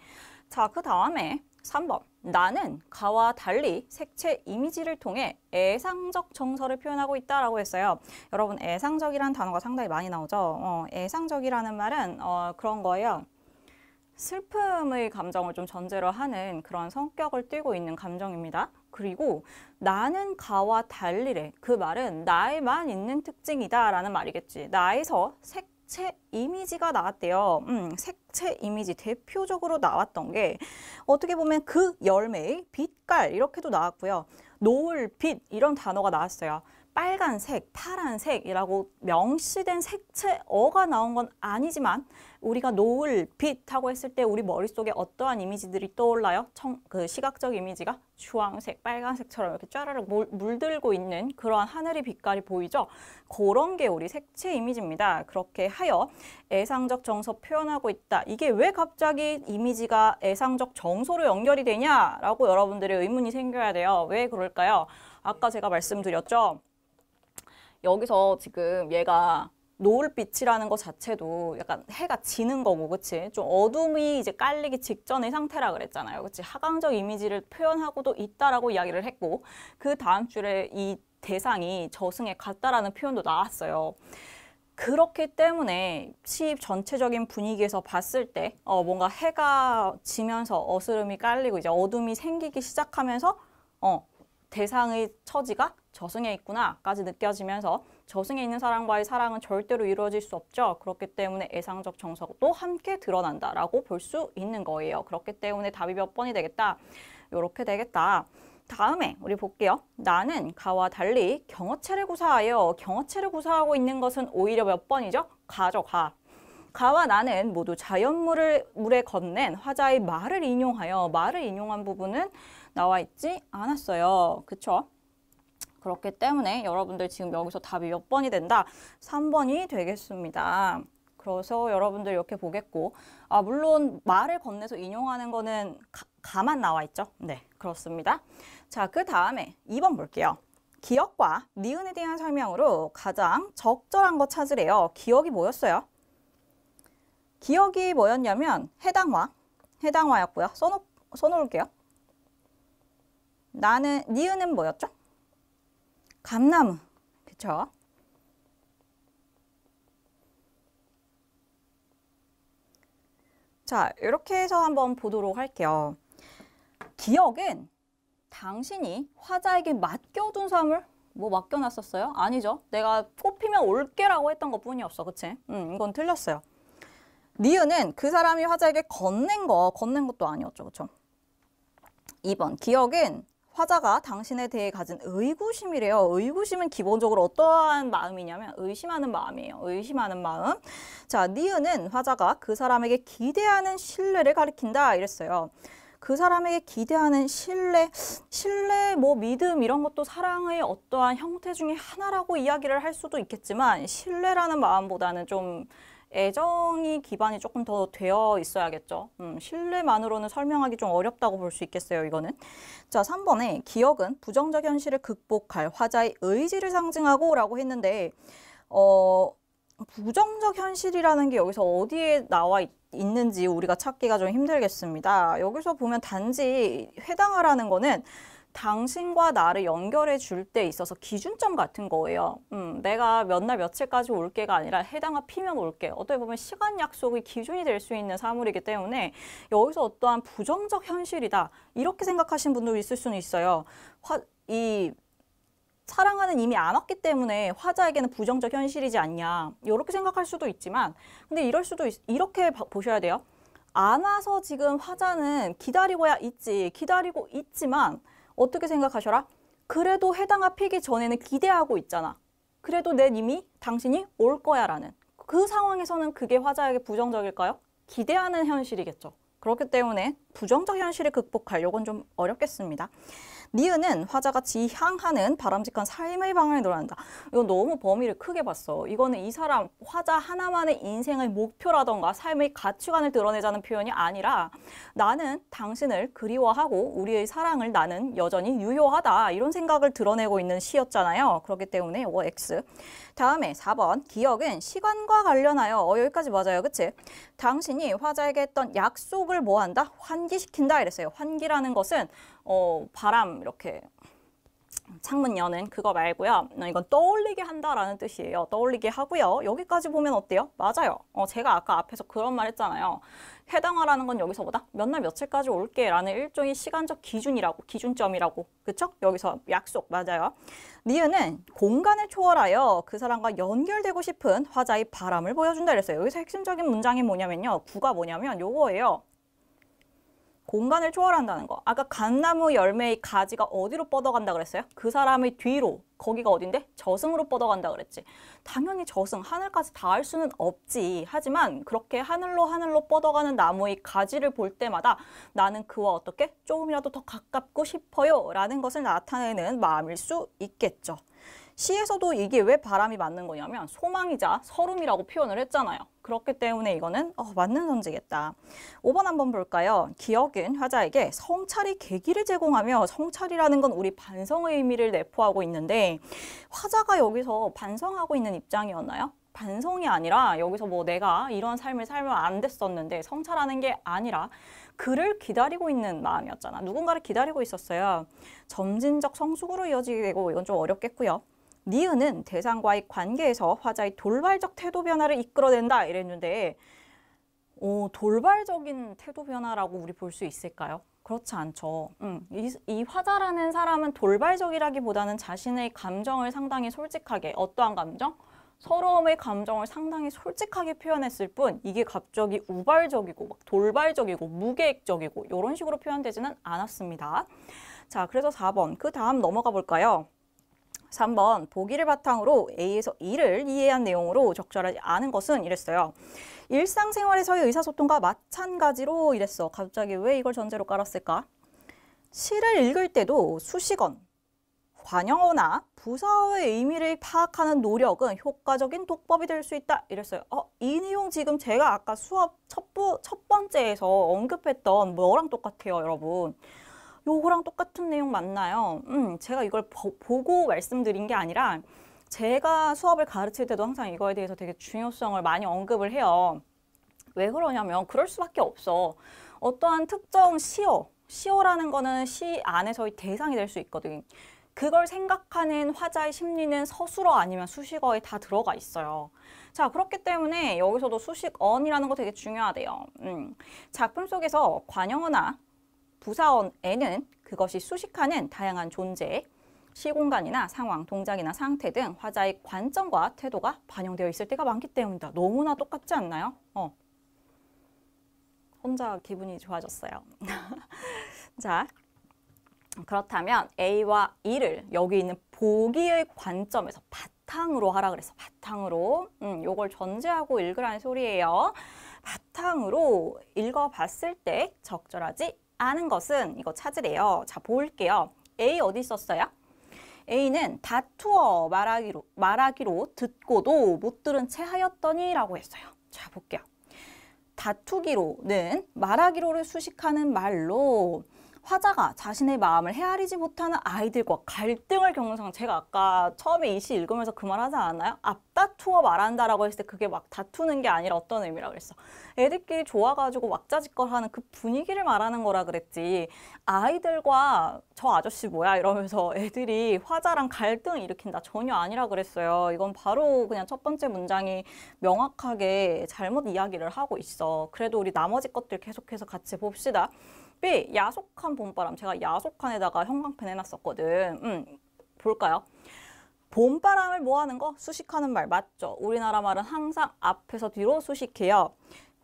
Speaker 1: 자, 그 다음에 3번. 나는 가와 달리 색채 이미지를 통해 애상적 정서를 표현하고 있다라고 했어요. 여러분, 애상적이라는 단어가 상당히 많이 나오죠. 어, 애상적이라는 말은 어, 그런 거예요. 슬픔의 감정을 좀 전제로 하는 그런 성격을 띠고 있는 감정입니다. 그리고 나는 가와 달리래. 그 말은 나에만 있는 특징이다 라는 말이겠지. 나에서 색채 이미지가 나왔대요. 음, 색채 이미지 대표적으로 나왔던 게 어떻게 보면 그 열매의 빛깔 이렇게도 나왔고요. 노을, 빛 이런 단어가 나왔어요. 빨간색, 파란색이라고 명시된 색채어가 나온 건 아니지만 우리가 노을, 빛 하고 했을 때 우리 머릿속에 어떠한 이미지들이 떠올라요? 청, 그 시각적 이미지가 주황색, 빨간색처럼 이렇게 쫘르륵 물들고 있는 그러한 하늘의 빛깔이 보이죠? 그런 게 우리 색채 이미지입니다. 그렇게 하여 애상적 정서 표현하고 있다. 이게 왜 갑자기 이미지가 애상적 정서로 연결이 되냐라고 여러분들의 의문이 생겨야 돼요. 왜 그럴까요? 아까 제가 말씀드렸죠? 여기서 지금 얘가 노을빛이라는 것 자체도 약간 해가 지는 거고 그치? 좀 어둠이 이제 깔리기 직전의 상태라 그랬잖아요 그치? 하강적 이미지를 표현하고도 있다라고 이야기를 했고 그 다음 줄에 이 대상이 저승에 갔다라는 표현도 나왔어요 그렇기 때문에 시입 전체적인 분위기에서 봤을 때 어, 뭔가 해가 지면서 어스름이 깔리고 이제 어둠이 생기기 시작하면서 어, 대상의 처지가 저승에 있구나까지 느껴지면서 저승에 있는 사랑과의 사랑은 절대로 이루어질 수 없죠. 그렇기 때문에 애상적 정석도 함께 드러난다라고 볼 수 있는 거예요. 그렇기 때문에 답이 몇 번이 되겠다. 이렇게 되겠다. 다음에 우리 볼게요. 나는 가와 달리 경어체를 구사하여 경어체를 구사하고 있는 것은 오히려 몇 번이죠? 가죠, 가. 가와 나는 모두 자연물을 물에 건넨 화자의 말을 인용하여 말을 인용한 부분은 나와 있지 않았어요. 그쵸? 그렇기 때문에 여러분들 지금 여기서 답이 몇 번이 된다? 3번이 되겠습니다. 그래서 여러분들 이렇게 보겠고 아, 물론 말을 건네서 인용하는 거는 가, 가만 나와 있죠. 네, 그렇습니다. 자, 그 다음에 2번 볼게요. 기억과 니은에 대한 설명으로 가장 적절한 거 찾으래요. 기억이 뭐였어요? 기억이 뭐였냐면 해당화, 해당화였고요. 써놓, 써놓을게요. 나는, 니은은 뭐였죠? 감나무, 그쵸? 자, 이렇게 해서 한번 보도록 할게요. 기억은 당신이 화자에게 맡겨둔 삶을 뭐 맡겨놨었어요? 아니죠. 내가 뽑히면 올게라고 했던 것 뿐이었어. 그치? 음, 이건 틀렸어요. 니은은 그 사람이 화자에게 건넨 거, 건넨 것도 아니었죠. 그쵸? 2번, 기억은 화자가 당신에 대해 가진 의구심이래요. 의구심은 기본적으로 어떠한 마음이냐면 의심하는 마음이에요. 의심하는 마음. 자, 니은은 화자가 그 사람에게 기대하는 신뢰를 가리킨다 이랬어요. 그 사람에게 기대하는 신뢰, 신뢰, 뭐 믿음 이런 것도 사랑의 어떠한 형태 중의 하나라고 이야기를 할 수도 있겠지만 신뢰라는 마음보다는 좀 애정이 기반이 조금 더 되어 있어야겠죠. 음, 신뢰만으로는 설명하기 좀 어렵다고 볼 수 있겠어요, 이거는. 자, 3번에 기억은 부정적 현실을 극복할 화자의 의지를 상징하고 라고 했는데 어, 부정적 현실이라는 게 여기서 어디에 나와 있, 는지 우리가 찾기가 좀 힘들겠습니다. 여기서 보면 단지 해당하라는 거는 당신과 나를 연결해 줄 때 있어서 기준점 같은 거예요. 음, 내가 몇 날 며칠까지 올게가 아니라 해당화 피면 올게. 어떻게 보면 시간 약속이 기준이 될 수 있는 사물이기 때문에 여기서 어떠한 부정적 현실이다. 이렇게 생각하시 분도 있을 수는 있어요. 화, 이 사랑하는 이미 안 왔기 때문에 화자에게는 부정적 현실이지 않냐. 이렇게 생각할 수도 있지만 근데 이럴 수도 있, 이렇게 보셔야 돼요. 안 와서 지금 화자는 기다리고야 있지. 기다리고 있지만 어떻게 생각하셔라? 그래도 해당 앞이기 전에는 기대하고 있잖아. 그래도 낸 이미 당신이 올 거야 라는 그 상황에서는 그게 화자에게 부정적일까요? 기대하는 현실이겠죠. 그렇기 때문에 부정적 현실을 극복하려고는좀 어렵겠습니다. 니은은 화자가 지향하는 바람직한 삶의 방향을 논한다이거 너무 범위를 크게 봤어. 이거는 이 사람 화자 하나만의 인생의 목표라던가 삶의 가치관을 드러내자는 표현이 아니라 나는 당신을 그리워하고 우리의 사랑을 나는 여전히 유효하다. 이런 생각을 드러내고 있는 시였잖아요. 그렇기 때문에 이거 X. 다음에 4번 기억은 시간과 관련하여 어 여기까지 맞아요. 그치? 당신이 화자에게 했던 약속을 뭐한다? 환기시킨다 이랬어요. 환기라는 것은 어, 바람 이렇게 창문 여는 그거 말고요. 어, 이건 떠올리게 한다라는 뜻이에요. 떠올리게 하고요. 여기까지 보면 어때요? 맞아요. 어, 제가 아까 앞에서 그런 말 했잖아요. 해당화라는 건 여기서 보다 몇날 며칠까지 올게 라는 일종의 시간적 기준이라고 기준점이라고 그쵸? 여기서 약속 맞아요. 니은은 공간을 초월하여 그 사람과 연결되고 싶은 화자의 바람을 보여준다 그랬어요. 여기서 핵심적인 문장이 뭐냐면요. 구가 뭐냐면 요거예요. 공간을 초월한다는 거. 아까 갓나무 열매의 가지가 어디로 뻗어간다 그랬어요? 그 사람의 뒤로. 거기가 어딘데? 저승으로 뻗어간다 그랬지. 당연히 저승, 하늘까지 닿을 수는 없지. 하지만 그렇게 하늘로 하늘로 뻗어가는 나무의 가지를 볼 때마다 나는 그와 어떻게? 조금이라도 더 가깝고 싶어요. 라는 것을 나타내는 마음일 수 있겠죠. 시에서도 이게 왜 바람이 맞는 거냐면 소망이자 서름이라고 표현을 했잖아요. 그렇기 때문에 이거는 어, 맞는 선지겠다. 5번 한번 볼까요? 기억은 화자에게 성찰이 계기를 제공하며 성찰이라는 건 우리 반성의 의미를 내포하고 있는데 화자가 여기서 반성하고 있는 입장이었나요? 반성이 아니라 여기서 뭐 내가 이런 삶을 살면 안 됐었는데 성찰하는 게 아니라 그를 기다리고 있는 마음이었잖아. 누군가를 기다리고 있었어요. 점진적 성숙으로 이어지게 되고 이건 좀 어렵겠고요. 니은은 대상과의 관계에서 화자의 돌발적 태도 변화를 이끌어낸다 이랬는데 오, 어, 돌발적인 태도 변화라고 우리 볼 수 있을까요? 그렇지 않죠. 음, 이, 이 화자라는 사람은 돌발적이라기보다는 자신의 감정을 상당히 솔직하게 어떠한 감정? 서러움의 감정을 상당히 솔직하게 표현했을 뿐 이게 갑자기 우발적이고 막 돌발적이고 무계획적이고 이런 식으로 표현되지는 않았습니다. 자, 그래서 4번 그 다음 넘어가 볼까요? 3번 보기를 바탕으로 A에서 E를 이해한 내용으로 적절하지 않은 것은 이랬어요. 일상생활에서의 의사소통과 마찬가지로 이랬어. 갑자기 왜 이걸 전제로 깔았을까? 시를 읽을 때도 수식언, 관영어나 부사어의 의미를 파악하는 노력은 효과적인 독법이 될 수 있다 이랬어요. 어, 이 내용 지금 제가 아까 수업 첫, 첫 번째에서 언급했던 뭐랑 똑같아요 여러분. 요거랑 똑같은 내용 맞나요? 음, 제가 이걸 보, 보고 말씀드린 게 아니라 제가 수업을 가르칠 때도 항상 이거에 대해서 되게 중요성을 많이 언급을 해요. 왜 그러냐면 그럴 수밖에 없어. 어떠한 특정 시어, 시어라는 거는 시 안에서의 대상이 될 수 있거든. 그걸 생각하는 화자의 심리는 서술어 아니면 수식어에 다 들어가 있어요. 자, 그렇기 때문에 여기서도 수식언이라는 거 되게 중요하대요. 음, 작품 속에서 관용어나 부사원에는 그것이 수식하는 다양한 존재, 시공간이나 상황, 동작이나 상태 등 화자의 관점과 태도가 반영되어 있을 때가 많기 때문이다. 너무나 똑같지 않나요? 어. 혼자 기분이 좋아졌어요. 자, 그렇다면 A와 E를 여기 있는 보기의 관점에서 바탕으로 하라 그래서 바탕으로 음, 요걸 전제하고 읽으라는 소리예요. 바탕으로 읽어봤을 때 적절하지 아는 것은 이거 찾으래요. 자, 볼게요. A 어디 있었어요? A는 다투어 말하기로, 말하기로 듣고도 못 들은 채 하였더니 라고 했어요. 자, 볼게요. 다투기로는 말하기로를 수식하는 말로 화자가 자신의 마음을 헤아리지 못하는 아이들과 갈등을 겪는 상황 제가 아까 처음에 이 시 읽으면서 그 말 하지 않았나요? 앞다투어 말한다라고 했을 때 그게 막 다투는 게 아니라 어떤 의미라 그랬어 애들끼리 좋아가지고 왁자지껄하는 그 분위기를 말하는 거라 그랬지 아이들과 저 아저씨 뭐야 이러면서 애들이 화자랑 갈등을 일으킨다 전혀 아니라 그랬어요 이건 바로 그냥 첫 번째 문장이 명확하게 잘못 이야기를 하고 있어 그래도 우리 나머지 것들 계속해서 같이 봅시다 보다시피 야속한 봄바람 제가 야속한에다가 형광펜 해놨었거든 음, 볼까요? 봄바람을 뭐하는 거? 수식하는 말 맞죠? 우리나라 말은 항상 앞에서 뒤로 수식해요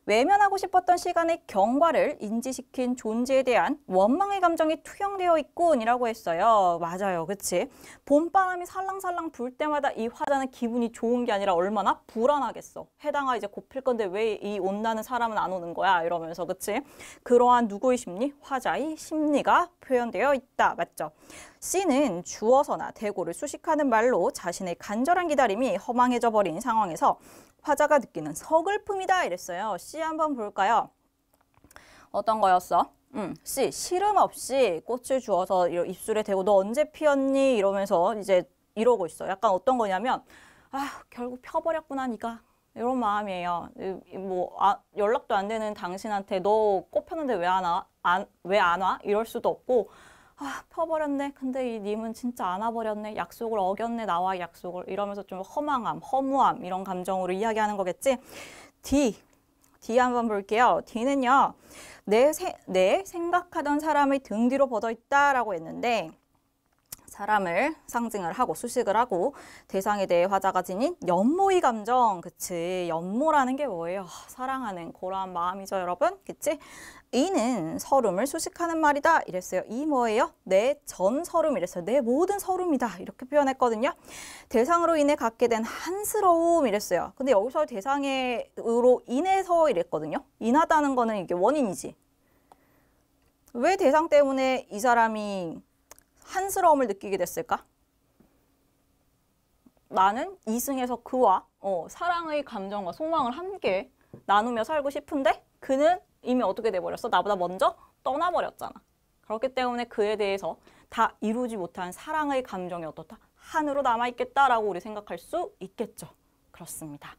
Speaker 1: 외면하고 싶었던 시간의 경과를 인지시킨 존재에 대한 원망의 감정이 투영되어 있군이라고 했어요. 맞아요. 그치? 봄바람이 살랑살랑 불 때마다 이 화자는 기분이 좋은 게 아니라 얼마나 불안하겠어. 해당아 이제 곧필 건데 왜 이 온다는 사람은 안 오는 거야? 이러면서 그치? 그러한 누구의 심리? 화자의 심리가 표현되어 있다. 맞죠? 씨는 주어서나 대고를 수식하는 말로 자신의 간절한 기다림이 허망해져 버린 상황에서 화자가 느끼는 서글픔이다 이랬어요. 씨 한번 볼까요? 어떤 거였어? 음, 씨, 시름 없이 꽃을 주어서 입술에 대고 너 언제 피었니? 이러면서 이제 이러고 있어. 약간 어떤 거냐면 아, 결국 펴버렸구나 니가. 이런 마음이에요. 뭐 아, 연락도 안 되는 당신한테 너 꽃 폈는데 왜 안 와? 안, 왜안 와? 이럴 수도 없고 아, 펴버렸네. 근데 이 님은 진짜 안아버렸네. 약속을 어겼네. 나와 약속을. 이러면서 좀 허망함, 허무함 이런 감정으로 이야기하는 거겠지. D. D 한번 볼게요. D는요. 내, 세, 내 생각하던 사람의 등 뒤로 벗어있다라고 했는데 사람을 상징을 하고 수식을 하고 대상에 대해 화자가 지닌 연모의 감정 그치 연모라는 게 뭐예요 사랑하는 고러한 마음이죠 여러분 그치 이는 서름을 수식하는 말이다 이랬어요. 이 뭐예요? 내 전 서름 이랬어요. 내 모든 서름이다 이렇게 표현했거든요. 대상으로 인해 갖게 된 한스러움 이랬어요. 근데 여기서 대상으로 인해서 이랬거든요. 인하다는 거는 이게 원인이지. 왜 대상 때문에 이 사람이 한스러움을 느끼게 됐을까? 나는 이승에서 그와 어, 사랑의 감정과 소망을 함께 나누며 살고 싶은데 그는 이미 어떻게 돼버렸어? 나보다 먼저 떠나버렸잖아. 그렇기 때문에 그에 대해서 다 이루지 못한 사랑의 감정이 어떻다? 한으로 남아있겠다라고 우리 생각할 수 있겠죠. 그렇습니다.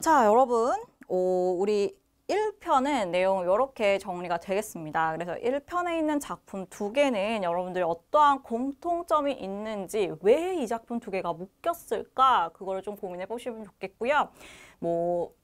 Speaker 1: 자, 여러분. 오, 우리 1편의 내용 이렇게 정리가 되겠습니다. 그래서 1편에 있는 작품 두 개는 여러분들이 어떠한 공통점이 있는지 왜 이 작품 두 개가 묶였을까 그거를 좀 고민해 보시면 좋겠고요. 뭐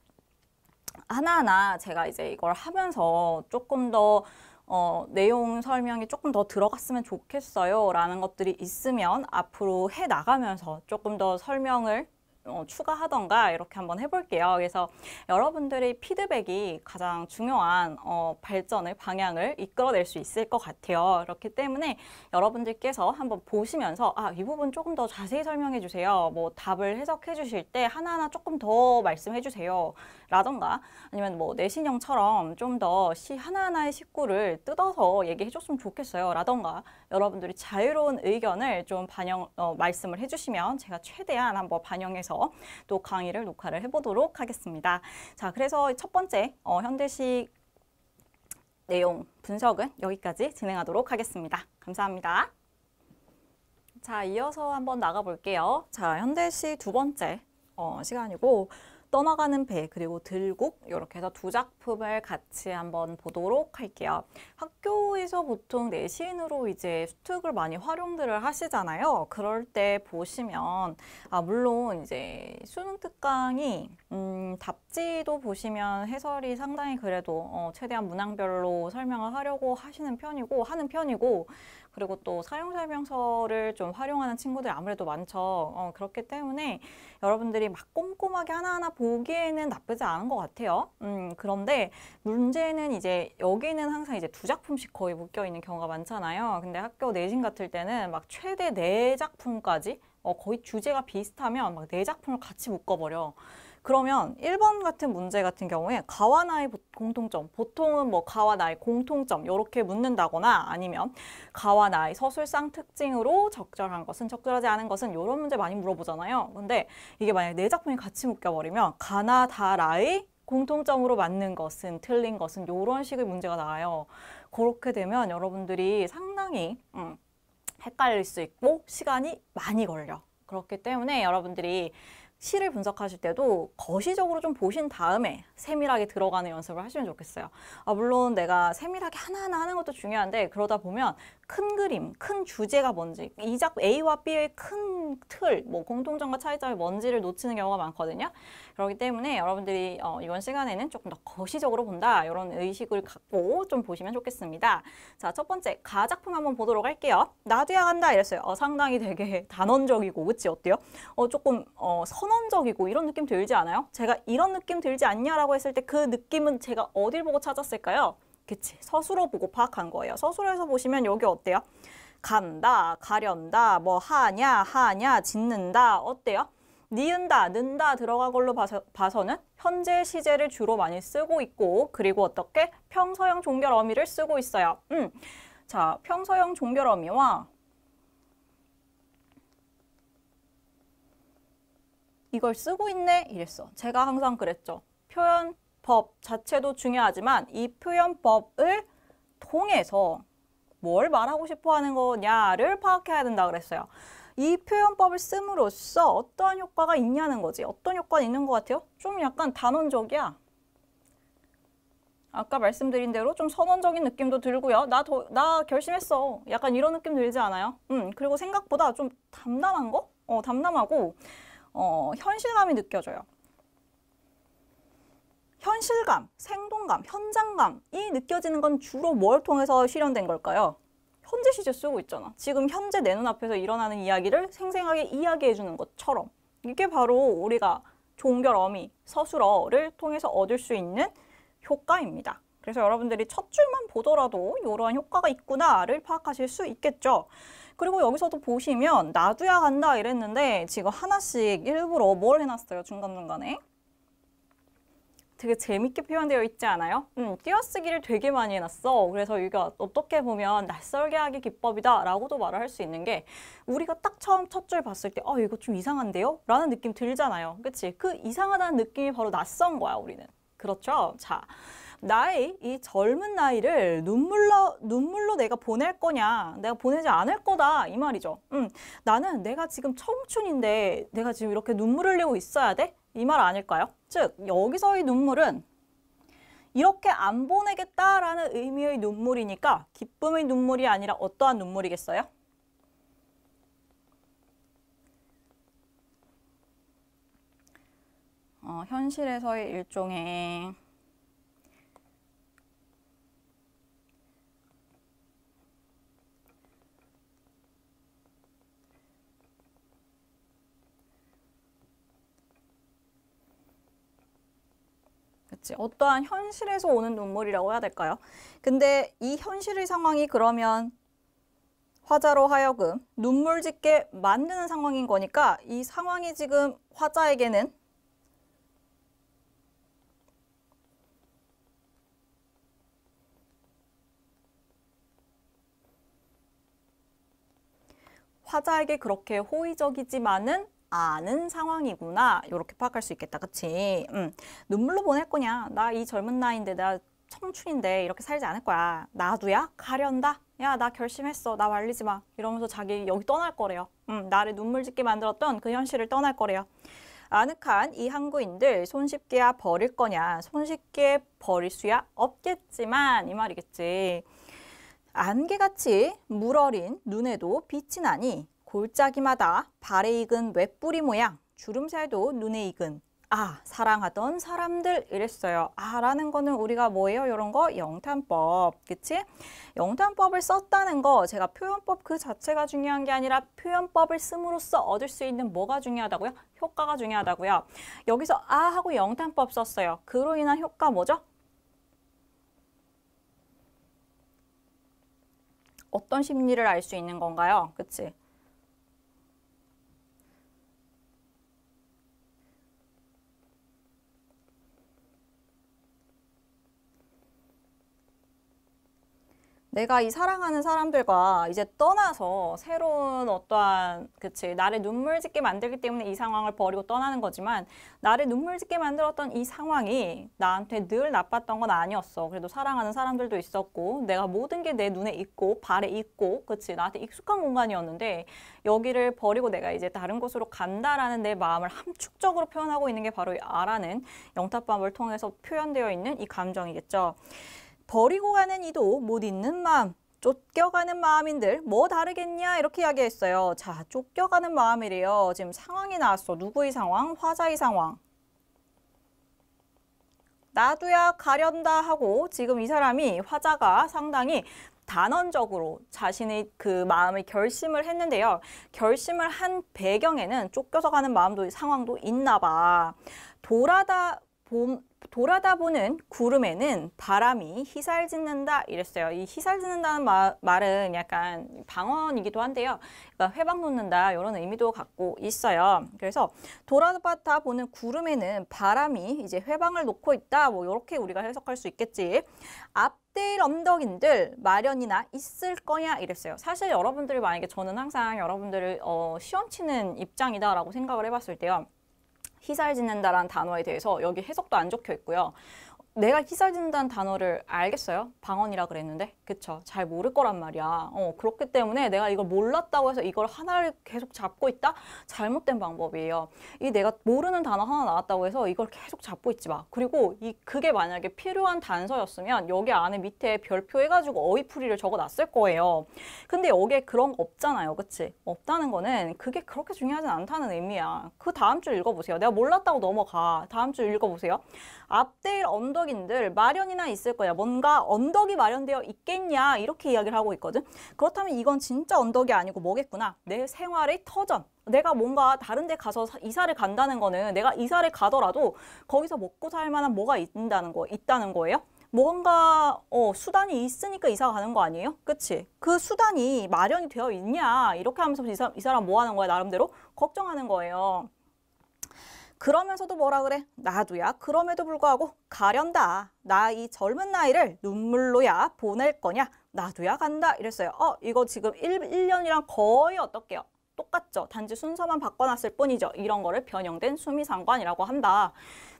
Speaker 1: 하나하나 제가 이제 이걸 하면서 조금 더 어, 내용 설명이 조금 더 들어갔으면 좋겠어요 라는 것들이 있으면 앞으로 해나가면서 조금 더 설명을 어, 추가하던가 이렇게 한번 해볼게요. 그래서 여러분들의 피드백이 가장 중요한 어, 발전의 방향을 이끌어낼 수 있을 것 같아요. 그렇기 때문에 여러분들께서 한번 보시면서 아, 이 부분 조금 더 자세히 설명해 주세요. 뭐 답을 해석해 주실 때 하나하나 조금 더 말씀해 주세요. 라던가 아니면 뭐 내신형처럼 좀 더 시 하나하나의 식구를 뜯어서 얘기해 줬으면 좋겠어요. 라던가 여러분들이 자유로운 의견을 좀 반영, 어, 말씀을 해 주시면 제가 최대한 한번 반영해서 해서또 강의를 녹화를 해보도록 하겠습니다. 자, 그래서 첫 번째 어, 현대식 내용 분석은 여기까지 진행하도록 하겠습니다. 감사합니다. 자, 이어서 한번 나가볼게요. 자, 현대시 두 번째 어, 시간이고 떠나가는 배 그리고 들곡 이렇게 해서 두 작품을 같이 한번 보도록 할게요. 학교에서 보통 내신으로 이제 수특을 많이 활용들을 하시잖아요. 그럴 때 보시면 아 물론 이제 수능 특강이 음 답지도 보시면 해설이 상당히 그래도 어 최대한 문항별로 설명을 하려고 하시는 편이고 하는 편이고 그리고 또 사용 설명서를 좀 활용하는 친구들이 아무래도 많죠. 어, 그렇기 때문에 여러분들이 막 꼼꼼하게 하나하나 보기에는 나쁘지 않은 것 같아요. 음, 그런데 문제는 이제 여기는 항상 이제 두 작품씩 거의 묶여 있는 경우가 많잖아요. 근데 학교 내신 같을 때는 막 최대 네 작품까지 어, 거의 주제가 비슷하면 막 네 작품을 같이 묶어버려. 그러면 1번 같은 문제 같은 경우에 가와 나의 공통점, 보통은 뭐 가와 나의 공통점 이렇게 묻는다거나 아니면 가와 나의 서술상 특징으로 적절한 것은 적절하지 않은 것은 이런 문제 많이 물어보잖아요. 근데 이게 만약에 네 작품이 같이 묶여버리면 가나 다라의 공통점으로 맞는 것은 틀린 것은 이런 식의 문제가 나와요. 그렇게 되면 여러분들이 상당히 음, 헷갈릴 수 있고 시간이 많이 걸려. 그렇기 때문에 여러분들이 시를 분석하실 때도 거시적으로 좀 보신 다음에 세밀하게 들어가는 연습을 하시면 좋겠어요. 아, 물론 내가 세밀하게 하나하나 하는 것도 중요한데 그러다 보면 큰 그림, 큰 주제가 뭔지 이작 A와 B의 큰 틀, 뭐 공통점과 차이점이 뭔지를 놓치는 경우가 많거든요. 그렇기 때문에 여러분들이 어, 이번 시간에는 조금 더 거시적으로 본다 이런 의식을 갖고 좀 보시면 좋겠습니다. 자, 첫 번째 가작품 한번 보도록 할게요. 나도야 간다 이랬어요. 어, 상당히 되게 단언적이고 그치 어때요? 어, 조금 어, 선언적이고 이런 느낌 들지 않아요? 제가 이런 느낌 들지 않냐라고 했을 때 그 느낌은 제가 어딜 보고 찾았을까요? 그치. 서술어 보고 파악한 거예요. 서술어에서 보시면 여기 어때요? 간다, 가련다, 뭐 하냐, 하냐, 짓는다, 어때요? 니은다, 는다 들어간 걸로 봐서, 는 현재 시제를 주로 많이 쓰고 있고 그리고 어떻게 평서형 종결 어미를 쓰고 있어요. 음. 자, 평서형 종결 어미와 이걸 쓰고 있네 이랬어. 제가 항상 그랬죠. 표현 법 자체도 중요하지만 이 표현법을 통해서 뭘 말하고 싶어 하는 거냐를 파악해야 된다 그랬어요. 이 표현법을 씀으로써 어떠한 효과가 있냐는 거지. 어떤 효과는 있는 것 같아요? 좀 약간 단언적이야 아까 말씀드린 대로 좀 선언적인 느낌도 들고요. 나, 더, 나 결심했어. 약간 이런 느낌 들지 않아요? 음, 그리고 생각보다 좀 담담한 거? 어, 담담하고 어, 현실감이 느껴져요. 현실감, 생동감, 현장감이 느껴지는 건 주로 뭘 통해서 실현된 걸까요? 현재 시제 쓰고 있잖아. 지금 현재 내 눈앞에서 일어나는 이야기를 생생하게 이야기해 주는 것처럼 이게 바로 우리가 종결 어미, 서술어를 통해서 얻을 수 있는 효과입니다. 그래서 여러분들이 첫 줄만 보더라도 이러한 효과가 있구나를 파악하실 수 있겠죠. 그리고 여기서도 보시면 나도야 간다 이랬는데 지금 하나씩 일부러 뭘 해놨어요 중간중간에 되게 재밌게 표현되어 있지 않아요? 음, 띄어쓰기를 되게 많이 해놨어. 그래서 이거 어떻게 보면 낯설게 하기 기법이다 라고도 말을 할 수 있는 게 우리가 딱 처음 첫 줄 봤을 때 아, 이거 좀 이상한데요? 라는 느낌 들잖아요. 그치? 그 이상하다는 느낌이 바로 낯선 거야, 우리는. 그렇죠? 자, 나이, 이 젊은 나이를 눈물로, 눈물로 내가 보낼 거냐, 내가 보내지 않을 거다, 이 말이죠. 음, 나는 내가 지금 청춘인데 내가 지금 이렇게 눈물 흘리고 있어야 돼? 이 말 아닐까요? 즉 여기서의 눈물은 이렇게 안 보내겠다라는 의미의 눈물이니까 기쁨의 눈물이 아니라 어떠한 눈물이겠어요? 어, 현실에서의 일종의 같이 어떠한 현실에서 오는 눈물이라고 해야 될까요? 근데 이 현실의 상황이 그러면 화자로 하여금 눈물 짓게 만드는 상황인 거니까 이 상황이 지금 화자에게는 화자에게 그렇게 호의적이지만은 아는 상황이구나 이렇게 파악할 수 있겠다 그치 음. 눈물로 보낼 거냐 나 이 젊은 나이인데 나 청춘인데 이렇게 살지 않을 거야 나도야 가련다 야 나 결심했어 나 말리지 마 이러면서 자기 여기 떠날 거래요 음, 나를 눈물 짓게 만들었던 그 현실을 떠날 거래요 아늑한 이 항구인들 손쉽게야 버릴 거냐 손쉽게 버릴 수야 없겠지만 이 말이겠지 안개같이 물어린 눈에도 빛이 나니 골짜기마다 발에 익은 외뿌리 모양, 주름살도 눈에 익은 아, 사랑하던 사람들 이랬어요. 아 라는 거는 우리가 뭐예요? 이런 거 영탄법. 그치? 영탄법을 썼다는 거 제가 표현법 그 자체가 중요한 게 아니라 표현법을 씀으로써 얻을 수 있는 뭐가 중요하다고요? 효과가 중요하다고요. 여기서 아 하고 영탄법 썼어요. 그로 인한 효과 뭐죠? 어떤 심리를 알 수 있는 건가요? 그치? 내가 이 사랑하는 사람들과 이제 떠나서 새로운 어떠한 그치 나를 눈물 짓게 만들기 때문에 이 상황을 버리고 떠나는 거지만 나를 눈물 짓게 만들었던 이 상황이 나한테 늘 나빴던 건 아니었어 그래도 사랑하는 사람들도 있었고 내가 모든 게 내 눈에 있고 발에 있고 그치 나한테 익숙한 공간이었는데 여기를 버리고 내가 이제 다른 곳으로 간다라는 내 마음을 함축적으로 표현하고 있는 게 바로 이 아라는 영탑밤을 통해서 표현되어 있는 이 감정이겠죠. 버리고 가는 이도 못 잊는 마음. 쫓겨가는 마음인들 뭐 다르겠냐 이렇게 이야기했어요. 자, 쫓겨가는 마음이래요. 지금 상황이 나왔어. 누구의 상황? 화자의 상황. 나도야 가련다 하고 지금 이 사람이 화자가 상당히 단언적으로 자신의 그 마음의 결심을 했는데요. 결심을 한 배경에는 쫓겨서 가는 마음도 상황도 있나 봐. 돌아다 봄, 돌아다 보는 구름에는 바람이 희살짓는다 이랬어요. 이 희살짓는다는 마, 말은 약간 방언이기도 한데요. 그러니까 회방 놓는다 이런 의미도 갖고 있어요. 그래서 돌아다 보는 구름에는 바람이 이제 회방을 놓고 있다. 뭐 이렇게 우리가 해석할 수 있겠지. 앞 때일 언덕인들 마련이나 있을 거냐 이랬어요. 사실 여러분들이 만약에 저는 항상 여러분들을 어, 시험 치는 입장이다라고 생각을 해봤을 때요. 희살짓는다라는 단어에 대해서 여기 해석도 안 적혀 있고요. 내가 희사진단 단어를 알겠어요? 방언이라 그랬는데? 그쵸. 잘 모를 거란 말이야. 어, 그렇기 때문에 내가 이걸 몰랐다고 해서 이걸 하나를 계속 잡고 있다? 잘못된 방법이에요. 이 내가 모르는 단어 하나 나왔다고 해서 이걸 계속 잡고 있지 마. 그리고 이 그게 만약에 필요한 단서였으면 여기 안에 밑에 별표 해가지고 어휘풀이를 적어놨을 거예요. 근데 여기에 그런 거 없잖아요. 그치? 없다는 거는 그게 그렇게 중요하진 않다는 의미야. 그 다음 줄 읽어보세요. 내가 몰랐다고 넘어가. 다음 줄 읽어보세요. 앞대일 언덕 직업인들 마련이나 있을 거야. 뭔가 언덕이 마련되어 있겠냐 이렇게 이야기를 하고 있거든. 그렇다면 이건 진짜 언덕이 아니고 뭐겠구나. 내 생활의 터전. 내가 뭔가 다른 데 가서 이사를 간다는 거는 내가 이사를 가더라도 거기서 먹고 살 만한 뭐가 있다는 거 있다는 거예요. 뭔가 어, 수단이 있으니까 이사 가는 거 아니에요? 그치? 그 수단이 마련이 되어 있냐 이렇게 하면서 이, 사, 이 사람 뭐 하는 거야 나름대로 걱정하는 거예요. 그러면서도 뭐라 그래? 나도야 그럼에도 불구하고 가련다. 나 이 젊은 나이를 눈물로야 보낼 거냐? 나도야 간다 이랬어요. 어 이거 지금 1, 1년이랑 거의 어떻게요? 똑같죠. 단지 순서만 바꿔놨을 뿐이죠. 이런 거를 변형된 수미상관이라고 한다.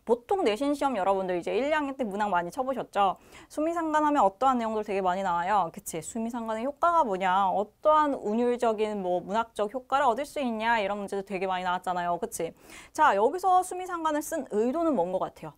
Speaker 1: 보통 내신 시험 여러분들 이제 1, 2학년 때 문항 많이 쳐보셨죠? 수미상관 하면 어떠한 내용들 되게 많이 나와요. 그치? 수미상관의 효과가 뭐냐? 어떠한 운율적인 뭐 문학적 효과를 얻을 수 있냐? 이런 문제도 되게 많이 나왔잖아요. 그치? 자, 여기서 수미상관을 쓴 의도는 뭔 것 같아요?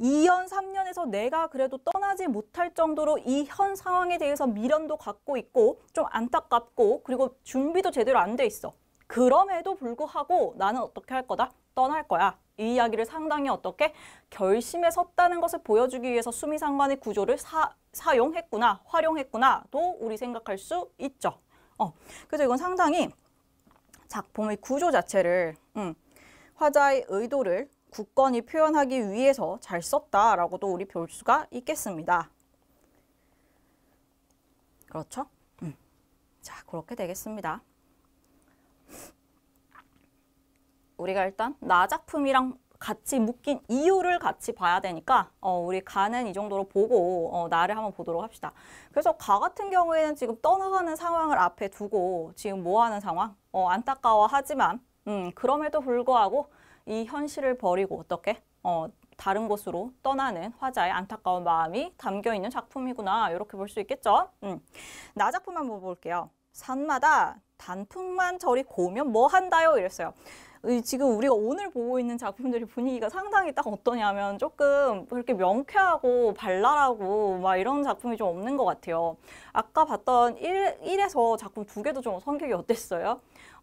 Speaker 1: 2년, 3년에서 내가 그래도 떠나지 못할 정도로 이 현 상황에 대해서 미련도 갖고 있고 좀 안타깝고 그리고 준비도 제대로 안 돼 있어. 그럼에도 불구하고 나는 어떻게 할 거다? 떠날 거야. 이 이야기를 상당히 어떻게 결심에 섰다는 것을 보여주기 위해서 수미상관의 구조를 사, 사용했구나, 활용했구나도 우리 생각할 수 있죠. 어, 그래서 이건 상당히 작품의 구조 자체를 음, 화자의 의도를 굳건히 표현하기 위해서 잘 썼다라고도 우리 볼 수가 있겠습니다. 그렇죠? 음. 자, 그렇게 되겠습니다. 우리가 일단 나 작품이랑 같이 묶인 이유를 같이 봐야 되니까 어, 우리 가는 이 정도로 보고 어, 나를 한번 보도록 합시다. 그래서 가 같은 경우에는 지금 떠나가는 상황을 앞에 두고 지금 뭐하는 상황? 어, 안타까워하지만 음, 그럼에도 불구하고 이 현실을 버리고 어떻게 어, 다른 곳으로 떠나는 화자의 안타까운 마음이 담겨있는 작품이구나 이렇게 볼 수 있겠죠. 음. 나 작품 한번 볼게요. 산마다 단풍만 저리 고우면 뭐 한다요? 이랬어요. 지금 우리가 오늘 보고 있는 작품들이 분위기가 상당히 딱 어떠냐면 조금 그렇게 명쾌하고 발랄하고 막 이런 작품이 좀 없는 것 같아요. 아까 봤던 1, 에서 작품 두 개도 좀 성격이 어땠어요?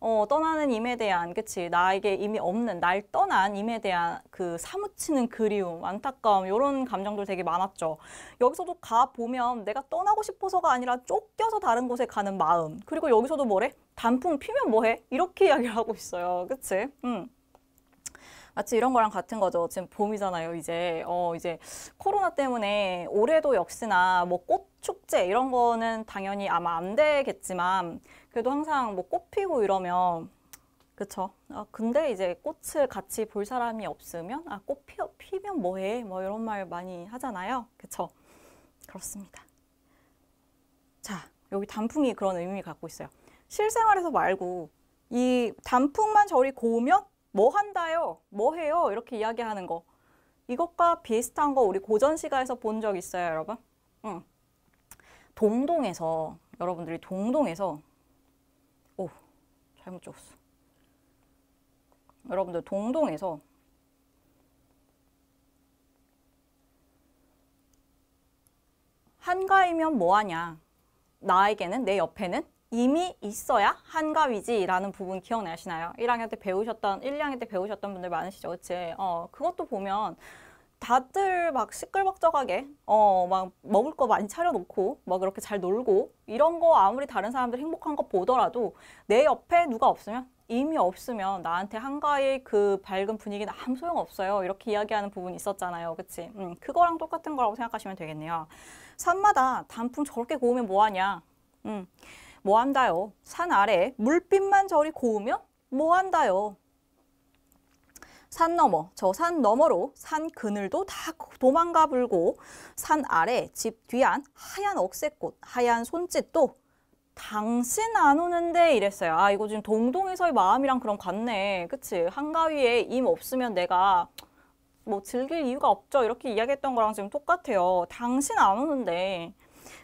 Speaker 1: 어, 떠나는 임에 대한 그치 나에게 이미 없는 날 떠난 임에 대한 그 사무치는 그리움 안타까움 이런 감정들 되게 많았죠 여기서도 가 보면 내가 떠나고 싶어서가 아니라 쫓겨서 다른 곳에 가는 마음 그리고 여기서도 뭐래 단풍 피면 뭐해 이렇게 이야기를 하고 있어요 그치 음. 마치 이런 거랑 같은 거죠. 지금 봄이잖아요, 이제. 어, 이제 코로나 때문에 올해도 역시나 뭐꽃 축제 이런 거는 당연히 아마 안 되겠지만 그래도 항상 뭐 꽃 피고 이러면 그쵸. 아, 근데 이제 꽃을 같이 볼 사람이 없으면 아, 꽃 피, 피면 뭐해? 뭐 이런 말 많이 하잖아요. 그쵸. 그렇습니다. 자, 여기 단풍이 그런 의미를 갖고 있어요. 실생활에서 말고 이 단풍만 저리 고우면 뭐 한다요? 뭐 해요? 이렇게 이야기하는 거. 이것과 비슷한 거 우리 고전 시가에서 본 적 있어요, 여러분? 응. 동동에서 여러분들이 동동에서 잘못 적었어. 여러분들 동동에서 한가이면 뭐하냐 나에게는 내 옆에는 이미 있어야 한가위지라는 부분 기억나시나요? 1학년 때 배우셨던, 1, 2학년 때 배우셨던 분들 많으시죠? 그치? 어, 그것도 보면 다들 막 시끌벅적하게 어 막 먹을 거 많이 차려놓고 막 그렇게 잘 놀고 이런 거 아무리 다른 사람들 행복한 거 보더라도 내 옆에 누가 없으면 이미 없으면 나한테 한가위그 밝은 분위기는 아무 소용 없어요 이렇게 이야기하는 부분이 있었잖아요 그치 음, 그거랑 똑같은 거라고 생각하시면 되겠네요 산마다 단풍 저렇게 고우면 뭐하냐 음, 뭐한다요 산 아래 물빛만 저리 고우면 뭐한다요 산 너머, 저 산 너머로 산 그늘도 다 도망가 불고 산 아래 집 뒤안 하얀 억새꽃, 하얀 손짓도 당신 안 오는데 이랬어요. 아 이거 지금 동동에서의 마음이랑 그런 같네. 그치? 한가위에 임 없으면 내가 뭐 즐길 이유가 없죠. 이렇게 이야기했던 거랑 지금 똑같아요. 당신 안 오는데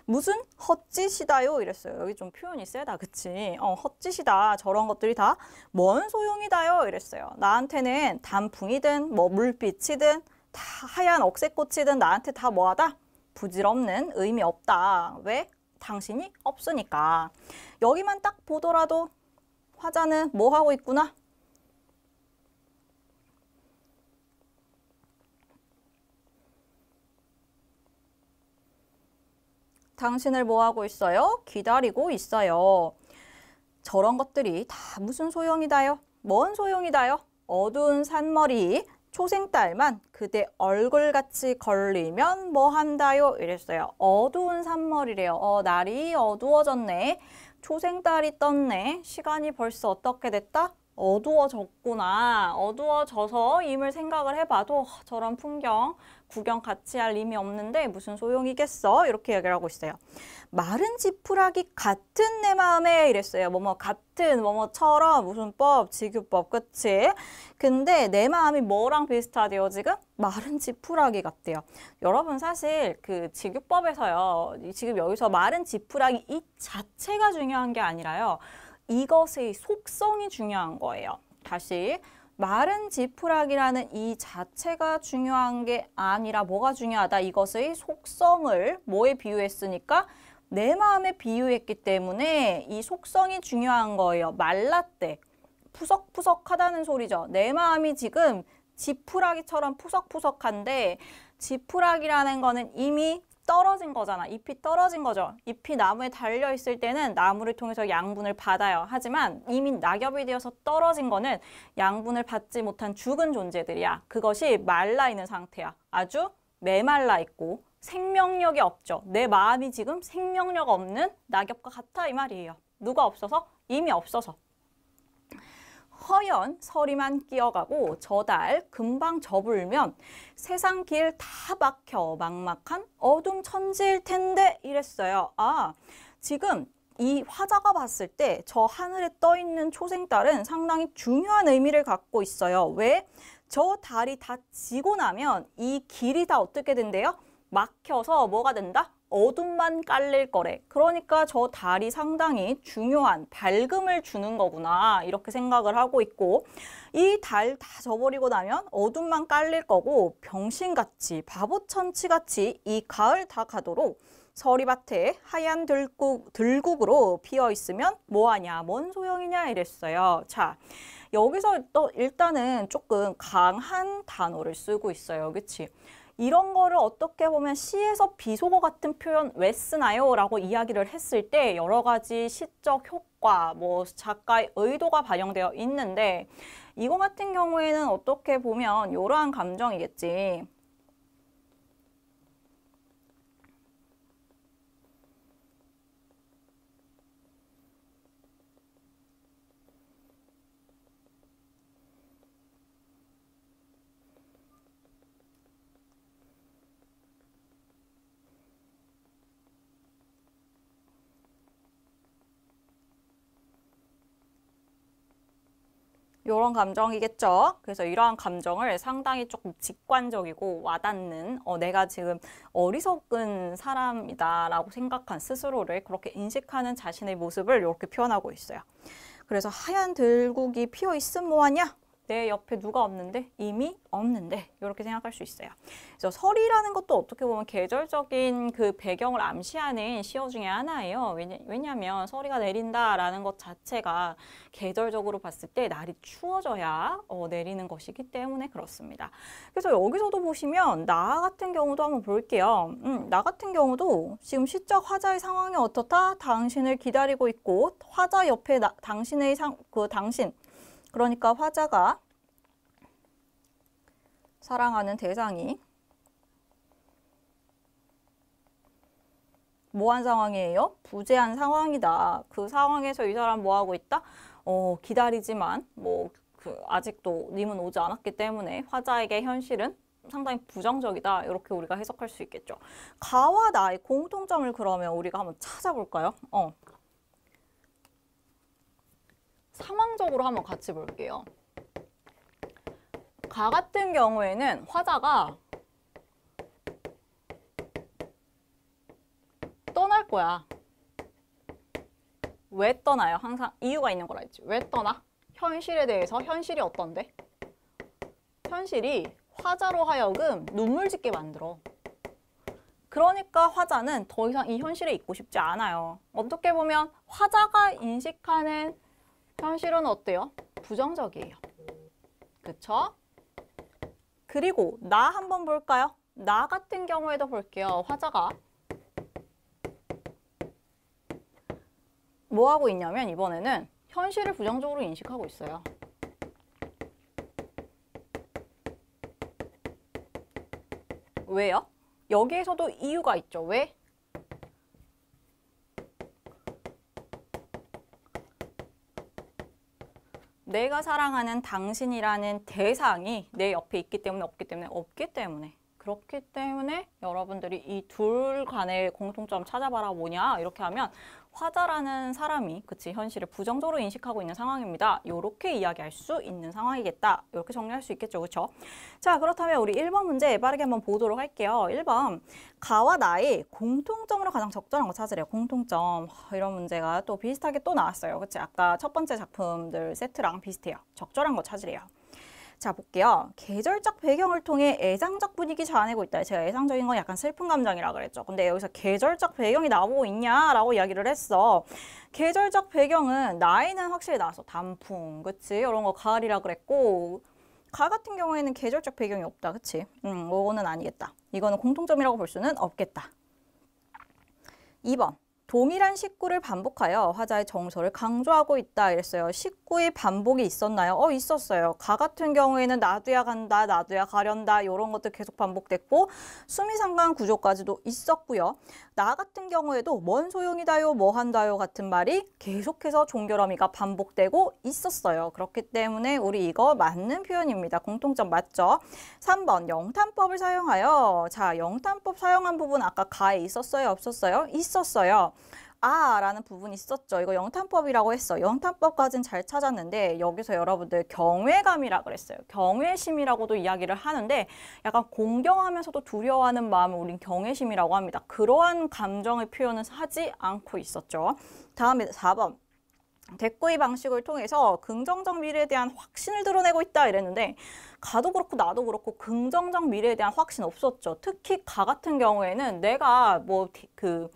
Speaker 1: 무슨 헛짓이다요 이랬어요. 여기 좀 표현이 세다 그치? 어, 헛짓이다 저런 것들이 다 뭔 소용이다요 이랬어요. 나한테는 단풍이든 뭐 물빛이든 다 하얀 억새꽃이든 나한테 다 뭐하다? 부질없는 의미 없다. 왜? 당신이 없으니까. 여기만 딱 보더라도 화자는 뭐 하고 있구나? 당신을 뭐하고 있어요? 기다리고 있어요. 저런 것들이 다 무슨 소용이다요? 뭔 소용이다요? 어두운 산머리, 초생딸만 그대 얼굴같이 걸리면 뭐한다요? 이랬어요. 어두운 산머리래요. 어, 날이 어두워졌네. 초생딸이 떴네. 시간이 벌써 어떻게 됐다? 어두워졌구나. 어두워져서 임을 생각을 해봐도 저런 풍경 구경 같이 할 힘이 없는데 무슨 소용이겠어? 이렇게 얘기를 하고 있어요. 마른 지푸라기 같은 내 마음에 이랬어요. 뭐뭐 같은 뭐뭐처럼 무슨 법, 지규법, 그치? 근데 내 마음이 뭐랑 비슷하대요, 지금? 마른 지푸라기 같대요. 여러분 사실 그 지규법에서요. 지금 여기서 마른 지푸라기 이 자체가 중요한 게 아니라요. 이것의 속성이 중요한 거예요. 다시 마른 지푸라기라는 이 자체가 중요한 게 아니라 뭐가 중요하다. 이것의 속성을 뭐에 비유했으니까 내 마음에 비유했기 때문에 이 속성이 중요한 거예요. 말랐대. 푸석푸석하다는 소리죠. 내 마음이 지금 지푸라기처럼 푸석푸석한데 지푸라기라는 거는 이미 떨어진 거잖아. 잎이 떨어진 거죠. 잎이 나무에 달려 있을 때는 나무를 통해서 양분을 받아요. 하지만 이미 낙엽이 되어서 떨어진 거는 양분을 받지 못한 죽은 존재들이야. 그것이 말라 있는 상태야. 아주 메말라 있고 생명력이 없죠. 내 마음이 지금 생명력 없는 낙엽과 같아 이 말이에요. 누가 없어서? 이미 없어서. 허연, 서리만 끼어가고 저 달 금방 접불면 세상 길 다 막혀 막막한 어둠 천지일 텐데 이랬어요. 아, 지금 이 화자가 봤을 때 저 하늘에 떠 있는 초생달은 상당히 중요한 의미를 갖고 있어요. 왜? 저 달이 다 지고 나면 이 길이 다 어떻게 된대요? 막혀서 뭐가 된다? 어둠만 깔릴 거래. 그러니까 저 달이 상당히 중요한 밝음을 주는 거구나 이렇게 생각을 하고 있고 이 달 다저버리고 나면 어둠만 깔릴 거고 병신같이 바보천치같이 이 가을 다 가도록 서리밭에 하얀 들국, 들국으로 피어 있으면 뭐하냐 뭔 소용이냐 이랬어요. 자 여기서 또 일단은 조금 강한 단어를 쓰고 있어요. 그치? 이런 거를 어떻게 보면 시에서 비속어 같은 표현 왜 쓰나요? 라고 이야기를 했을 때 여러 가지 시적 효과, 뭐 작가의 의도가 반영되어 있는데 이거 같은 경우에는 어떻게 보면 이러한 감정이겠지. 이런 감정이겠죠. 그래서 이러한 감정을 상당히 조금 직관적이고 와닿는 어, 내가 지금 어리석은 사람이다라고 생각한 스스로를 그렇게 인식하는 자신의 모습을 이렇게 표현하고 있어요. 그래서 하얀 들국이 피어 있음 뭐하냐? 내 옆에 누가 없는데 이미 없는데 이렇게 생각할 수 있어요. 그래서 설이라는 것도 어떻게 보면 계절적인 그 배경을 암시하는 시어 중에 하나예요. 왜냐, 왜냐하면 설이가 내린다라는 것 자체가 계절적으로 봤을 때 날이 추워져야 어, 내리는 것이기 때문에 그렇습니다. 그래서 여기서도 보시면 나 같은 경우도 한번 볼게요. 음, 나 같은 경우도 지금 시적 화자의 상황이 어떻다? 당신을 기다리고 있고 화자 옆에 나, 당신의 상, 그 당신 그러니까 화자가 사랑하는 대상이 뭐한 상황이에요? 부재한 상황이다. 그 상황에서 이 사람 뭐하고 있다? 어, 기다리지만 뭐그 아직도 님은 오지 않았기 때문에 화자에게 현실은 상당히 부정적이다. 이렇게 우리가 해석할 수 있겠죠. 가와 나의 공통점을 그러면 우리가 한번 찾아볼까요? 어. 상황적으로 한번 같이 볼게요. 가 같은 경우에는 화자가 떠날 거야. 왜 떠나요? 항상 이유가 있는 거라 했지. 왜 떠나? 현실에 대해서 현실이 어떤데? 현실이 화자로 하여금 눈물 짓게 만들어. 그러니까 화자는 더 이상 이 현실에 있고 싶지 않아요. 어떻게 보면 화자가 인식하는 현실은 어때요? 부정적이에요. 그쵸? 그리고 나 한번 볼까요? 나 같은 경우에도 볼게요. 화자가 뭐 하고 있냐면 이번에는 현실을 부정적으로 인식하고 있어요. 왜요? 여기에서도 이유가 있죠. 왜? 내가 사랑하는 당신이라는 대상이 내 옆에 있기 때문에 없기 때문에 없기 때문에 그렇기 때문에 여러분들이 이 둘 간의 공통점 찾아봐라 뭐냐 이렇게 하면 화자라는 사람이 그치 현실을 부정적으로 인식하고 있는 상황입니다. 이렇게 이야기할 수 있는 상황이겠다. 이렇게 정리할 수 있겠죠. 그렇죠? 자, 그렇다면 우리 1번 문제 빠르게 한번 보도록 할게요. 1번 가와 나의 공통점으로 가장 적절한 거 찾으래요. 공통점. 이런 문제가 또 비슷하게 또 나왔어요. 그치 아까 첫 번째 작품들 세트랑 비슷해요. 적절한 거 찾으래요. 자 볼게요. 계절적 배경을 통해 애상적 분위기 자아내고 있다. 제가 애상적인 건 약간 슬픈 감정이라 고 그랬죠. 근데 여기서 계절적 배경이 나오고 있냐라고 이야기를 했어. 계절적 배경은 나이는 확실히 나서 단풍, 그치? 이런 거 가을이라 그랬고 가 같은 경우에는 계절적 배경이 없다, 그치? 음, 이거는 아니겠다. 이거는 공통점이라고 볼 수는 없겠다. 2번 동일한 식구를 반복하여 화자의 정서를 강조하고 있다 이랬어요. 식구의 반복이 있었나요? 어 있었어요. 가 같은 경우에는 나도야 간다, 나도야 가련다 이런 것들 계속 반복됐고 수미상관 구조까지도 있었고요. 나 같은 경우에도 뭔 소용이다요 뭐 한다요 같은 말이 계속해서 종결어미가 반복되고 있었어요. 그렇기 때문에 우리 이거 맞는 표현입니다. 공통점 맞죠? 3번 영탄법을 사용하여 자 영탄법 사용한 부분 아까 가에 있었어요 없었어요? 있었어요. 아라는 부분이 있었죠. 이거 영탄법이라고 했어. 영탄법까지는 잘 찾았는데 여기서 여러분들 경외감이라 그랬어요. 경외심이라고도 이야기를 하는데 약간 공경하면서도 두려워하는 마음을 우린 경외심이라고 합니다. 그러한 감정의 표현은 하지 않고 있었죠. 다음에 4번. 대꾸의 방식을 통해서 긍정적 미래에 대한 확신을 드러내고 있다 이랬는데 가도 그렇고 나도 그렇고 긍정적 미래에 대한 확신 없었죠. 특히 가 같은 경우에는 내가 뭐그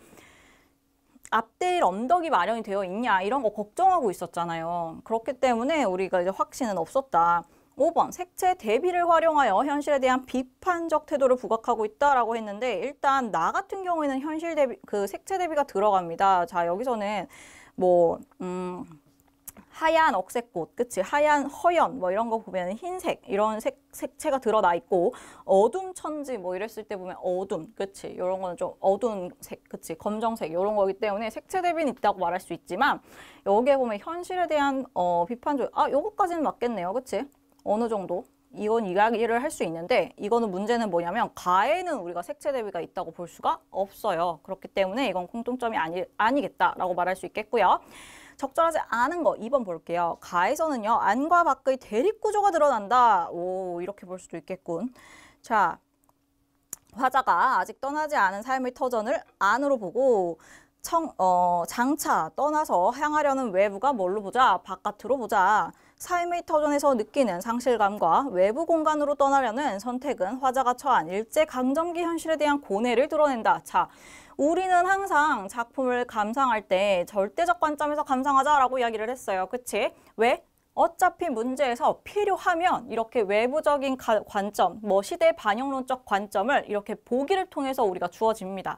Speaker 1: 앞대 언덕이 마련이 되어 있냐 이런 거 걱정하고 있었잖아요. 그렇기 때문에 우리가 이제 확신은 없었다. 5번 색채 대비를 활용하여 현실에 대한 비판적 태도를 부각하고 있다라고 했는데 일단 나 같은 경우에는 현실 대비 그 색채 대비가 들어갑니다. 자 여기서는 뭐 음. 하얀 억새꽃 그치? 하얀 허연 뭐 이런 거 보면 흰색 이런 색, 색채가 드러나 있고 어둠 천지 뭐 이랬을 때 보면 어둠, 그치? 이런 거는 좀 어두운 색, 그치? 검정색 이런 거기 때문에 색채 대비는 있다고 말할 수 있지만 여기에 보면 현실에 대한 어, 비판적, 아, 요거까지는 맞겠네요, 그치? 어느 정도 이건 이야기를 할 수 있는데 이거는 문제는 뭐냐면 가에는 우리가 색채 대비가 있다고 볼 수가 없어요. 그렇기 때문에 이건 공통점이 아니, 아니겠다라고 말할 수 있겠고요. 적절하지 않은 거 2번 볼게요. 가에서는요. 안과 밖의 대립 구조가 드러난다. 오 이렇게 볼 수도 있겠군. 자 화자가 아직 떠나지 않은 삶의 터전을 안으로 보고 청, 어, 장차 떠나서 향하려는 외부가 뭘로 보자? 바깥으로 보자. 삶의 터전에서 느끼는 상실감과 외부 공간으로 떠나려는 선택은 화자가 처한 일제강점기 현실에 대한 고뇌를 드러낸다. 자, 우리는 항상 작품을 감상할 때 절대적 관점에서 감상하자라고 이야기를 했어요. 그치? 왜? 어차피 문제에서 필요하면 이렇게 외부적인 가, 관점, 뭐 시대 반영론적 관점을 이렇게 보기를 통해서 우리가 주어집니다.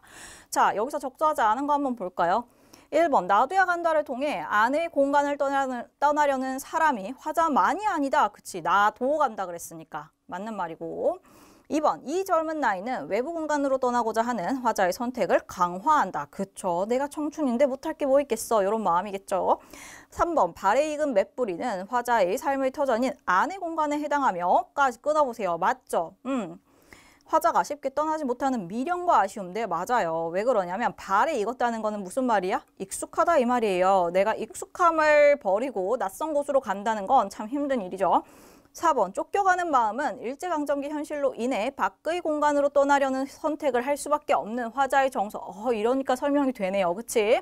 Speaker 1: 자, 여기서 적절하지 않은 거 한번 볼까요? 1번 나도야 간다를 통해 아내의 공간을 떠나는, 떠나려는 사람이 화자만이 아니다. 그치, 나도 간다 그랬으니까. 맞는 말이고. 2번 이 젊은 나이는 외부 공간으로 떠나고자 하는 화자의 선택을 강화한다. 그쵸. 내가 청춘인데 못할 게 뭐 있겠어. 이런 마음이겠죠. 3번 발에 익은 맷뿌리는 화자의 삶의 터전인 안의 공간에 해당하며까지 끊어보세요. 맞죠? 음. 화자가 쉽게 떠나지 못하는 미련과 아쉬움인데 맞아요. 왜 그러냐면 발에 익었다는 거는 무슨 말이야? 익숙하다 이 말이에요. 내가 익숙함을 버리고 낯선 곳으로 간다는 건 참 힘든 일이죠. 4번 쫓겨가는 마음은 일제강점기 현실로 인해 밖의 공간으로 떠나려는 선택을 할 수밖에 없는 화자의 정서. 어, 이러니까 설명이 되네요. 그치?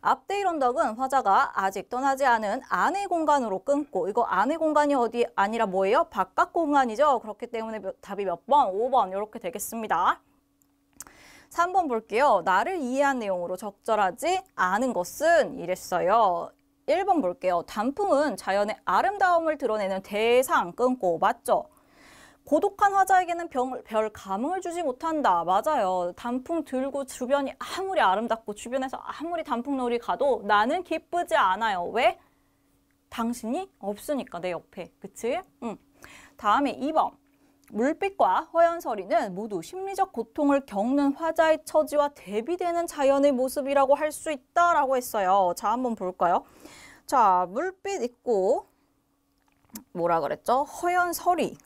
Speaker 1: 앞데일 언덕은 화자가 아직 떠나지 않은 안의 공간으로 끊고 이거 안의 공간이 어디 아니라 뭐예요? 바깥 공간이죠. 그렇기 때문에 답이 몇 번? 5번 이렇게 되겠습니다. 3번 볼게요. 나를 이해한 내용으로 적절하지 않은 것은 이랬어요. 1번 볼게요. 단풍은 자연의 아름다움을 드러내는 대상 끊고 맞죠? 고독한 화자에게는 병, 별 감흥을 주지 못한다. 맞아요. 단풍 들고 주변이 아무리 아름답고 주변에서 아무리 단풍놀이 가도 나는 기쁘지 않아요. 왜? 당신이 없으니까 내 옆에. 그치? 응. 다음에 이번 물빛과 허연설이는 모두 심리적 고통을 겪는 화자의 처지와 대비되는 자연의 모습이라고 할 수 있다라고 했어요. 자, 한번 볼까요? 자, 물빛 있고 뭐라 그랬죠? 허연설이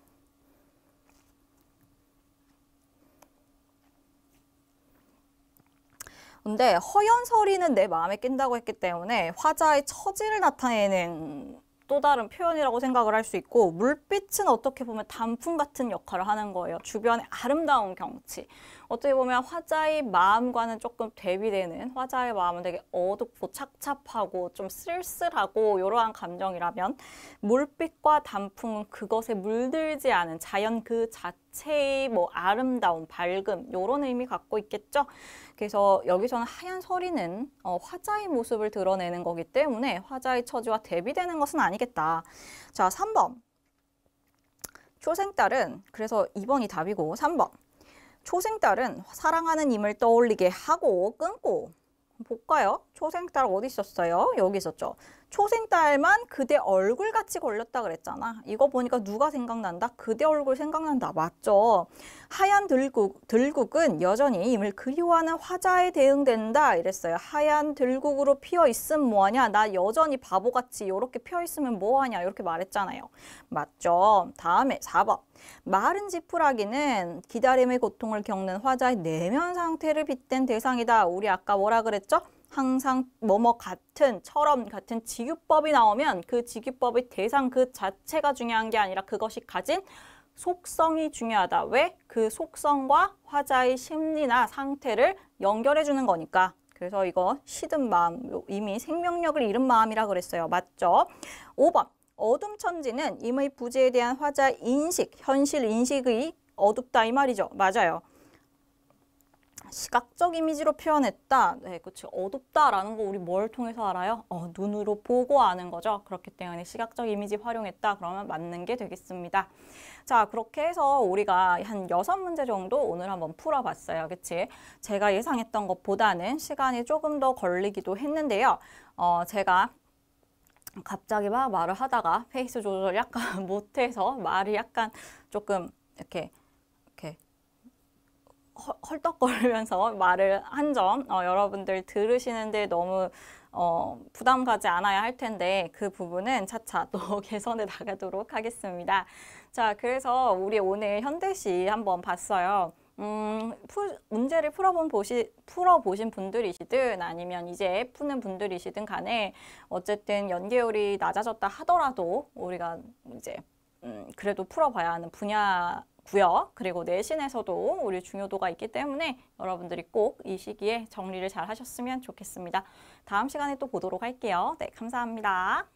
Speaker 1: 근데 허연설이는 내 마음에 낀다고 했기 때문에 화자의 처지를 나타내는 또 다른 표현이라고 생각을 할 수 있고 물빛은 어떻게 보면 단풍 같은 역할을 하는 거예요. 주변의 아름다운 경치. 어떻게 보면 화자의 마음과는 조금 대비되는 화자의 마음은 되게 어둡고 착잡하고 좀 쓸쓸하고 이러한 감정이라면 물빛과 단풍은 그것에 물들지 않은 자연 그 자체의 뭐 아름다움, 밝음 이런 의미 갖고 있겠죠. 그래서 여기서는 하얀 서리는 어, 화자의 모습을 드러내는 거기 때문에 화자의 처지와 대비되는 것은 아니겠다. 자, 3번. 초생딸은 그래서 2번이 답이고 3번. 초생딸은 사랑하는 임을 떠올리게 하고 끊고 볼까요? 초생딸 어디 있었어요? 여기 있었죠. 초생딸만 그대 얼굴같이 걸렸다 그랬잖아. 이거 보니까 누가 생각난다? 그대 얼굴 생각난다. 맞죠? 하얀 들국, 들국은 여전히 임을 그리워하는 화자에 대응된다. 이랬어요. 하얀 들국으로 피어있음 뭐하냐? 나 여전히 바보같이 이렇게 피어있으면 뭐하냐? 이렇게 말했잖아요. 맞죠? 다음에 4번. 마른 지푸라기는 기다림의 고통을 겪는 화자의 내면 상태를 빗댄 대상이다. 우리 아까 뭐라 그랬죠? 항상 뭐뭐 같은, 처럼 같은 직유법이 나오면 그 직유법의 대상 그 자체가 중요한 게 아니라 그것이 가진 속성이 중요하다. 왜? 그 속성과 화자의 심리나 상태를 연결해 주는 거니까. 그래서 이거 시든 마음, 이미 생명력을 잃은 마음이라 그랬어요. 맞죠? 5번. 어둠 천지는 임의 부재에 대한 화자 인식, 현실 인식의 어둡다 이 말이죠. 맞아요. 시각적 이미지로 표현했다. 네, 그치. 어둡다라는 거 우리 뭘 통해서 알아요? 어, 눈으로 보고 아는 거죠. 그렇기 때문에 시각적 이미지 활용했다. 그러면 맞는 게 되겠습니다. 자, 그렇게 해서 우리가 한여 문제 정도 오늘 한번 풀어봤어요. 그치? 제가 예상했던 것보다는 시간이 조금 더 걸리기도 했는데요. 어, 제가 갑자기 막 말을 하다가 페이스 조절 약간 못해서 말이 약간 조금 이렇게 헐떡거리면서 말을 한점 어, 여러분들 들으시는데 너무 어, 부담 가지 않아야 할 텐데 그 부분은 차차 또 개선해 나가도록 하겠습니다. 자, 그래서 우리 오늘 현대시 한번 봤어요. 음, 푸, 문제를 풀어본 보시, 풀어보신 분들이시든 아니면 이제 푸는 분들이시든 간에 어쨌든 연계율이 낮아졌다 하더라도 우리가 이제 음, 그래도 풀어봐야 하는 분야 구역 그리고 내신에서도 우리 중요도가 있기 때문에 여러분들이 꼭 이 시기에 정리를 잘 하셨으면 좋겠습니다. 다음 시간에 또 보도록 할게요. 네, 감사합니다.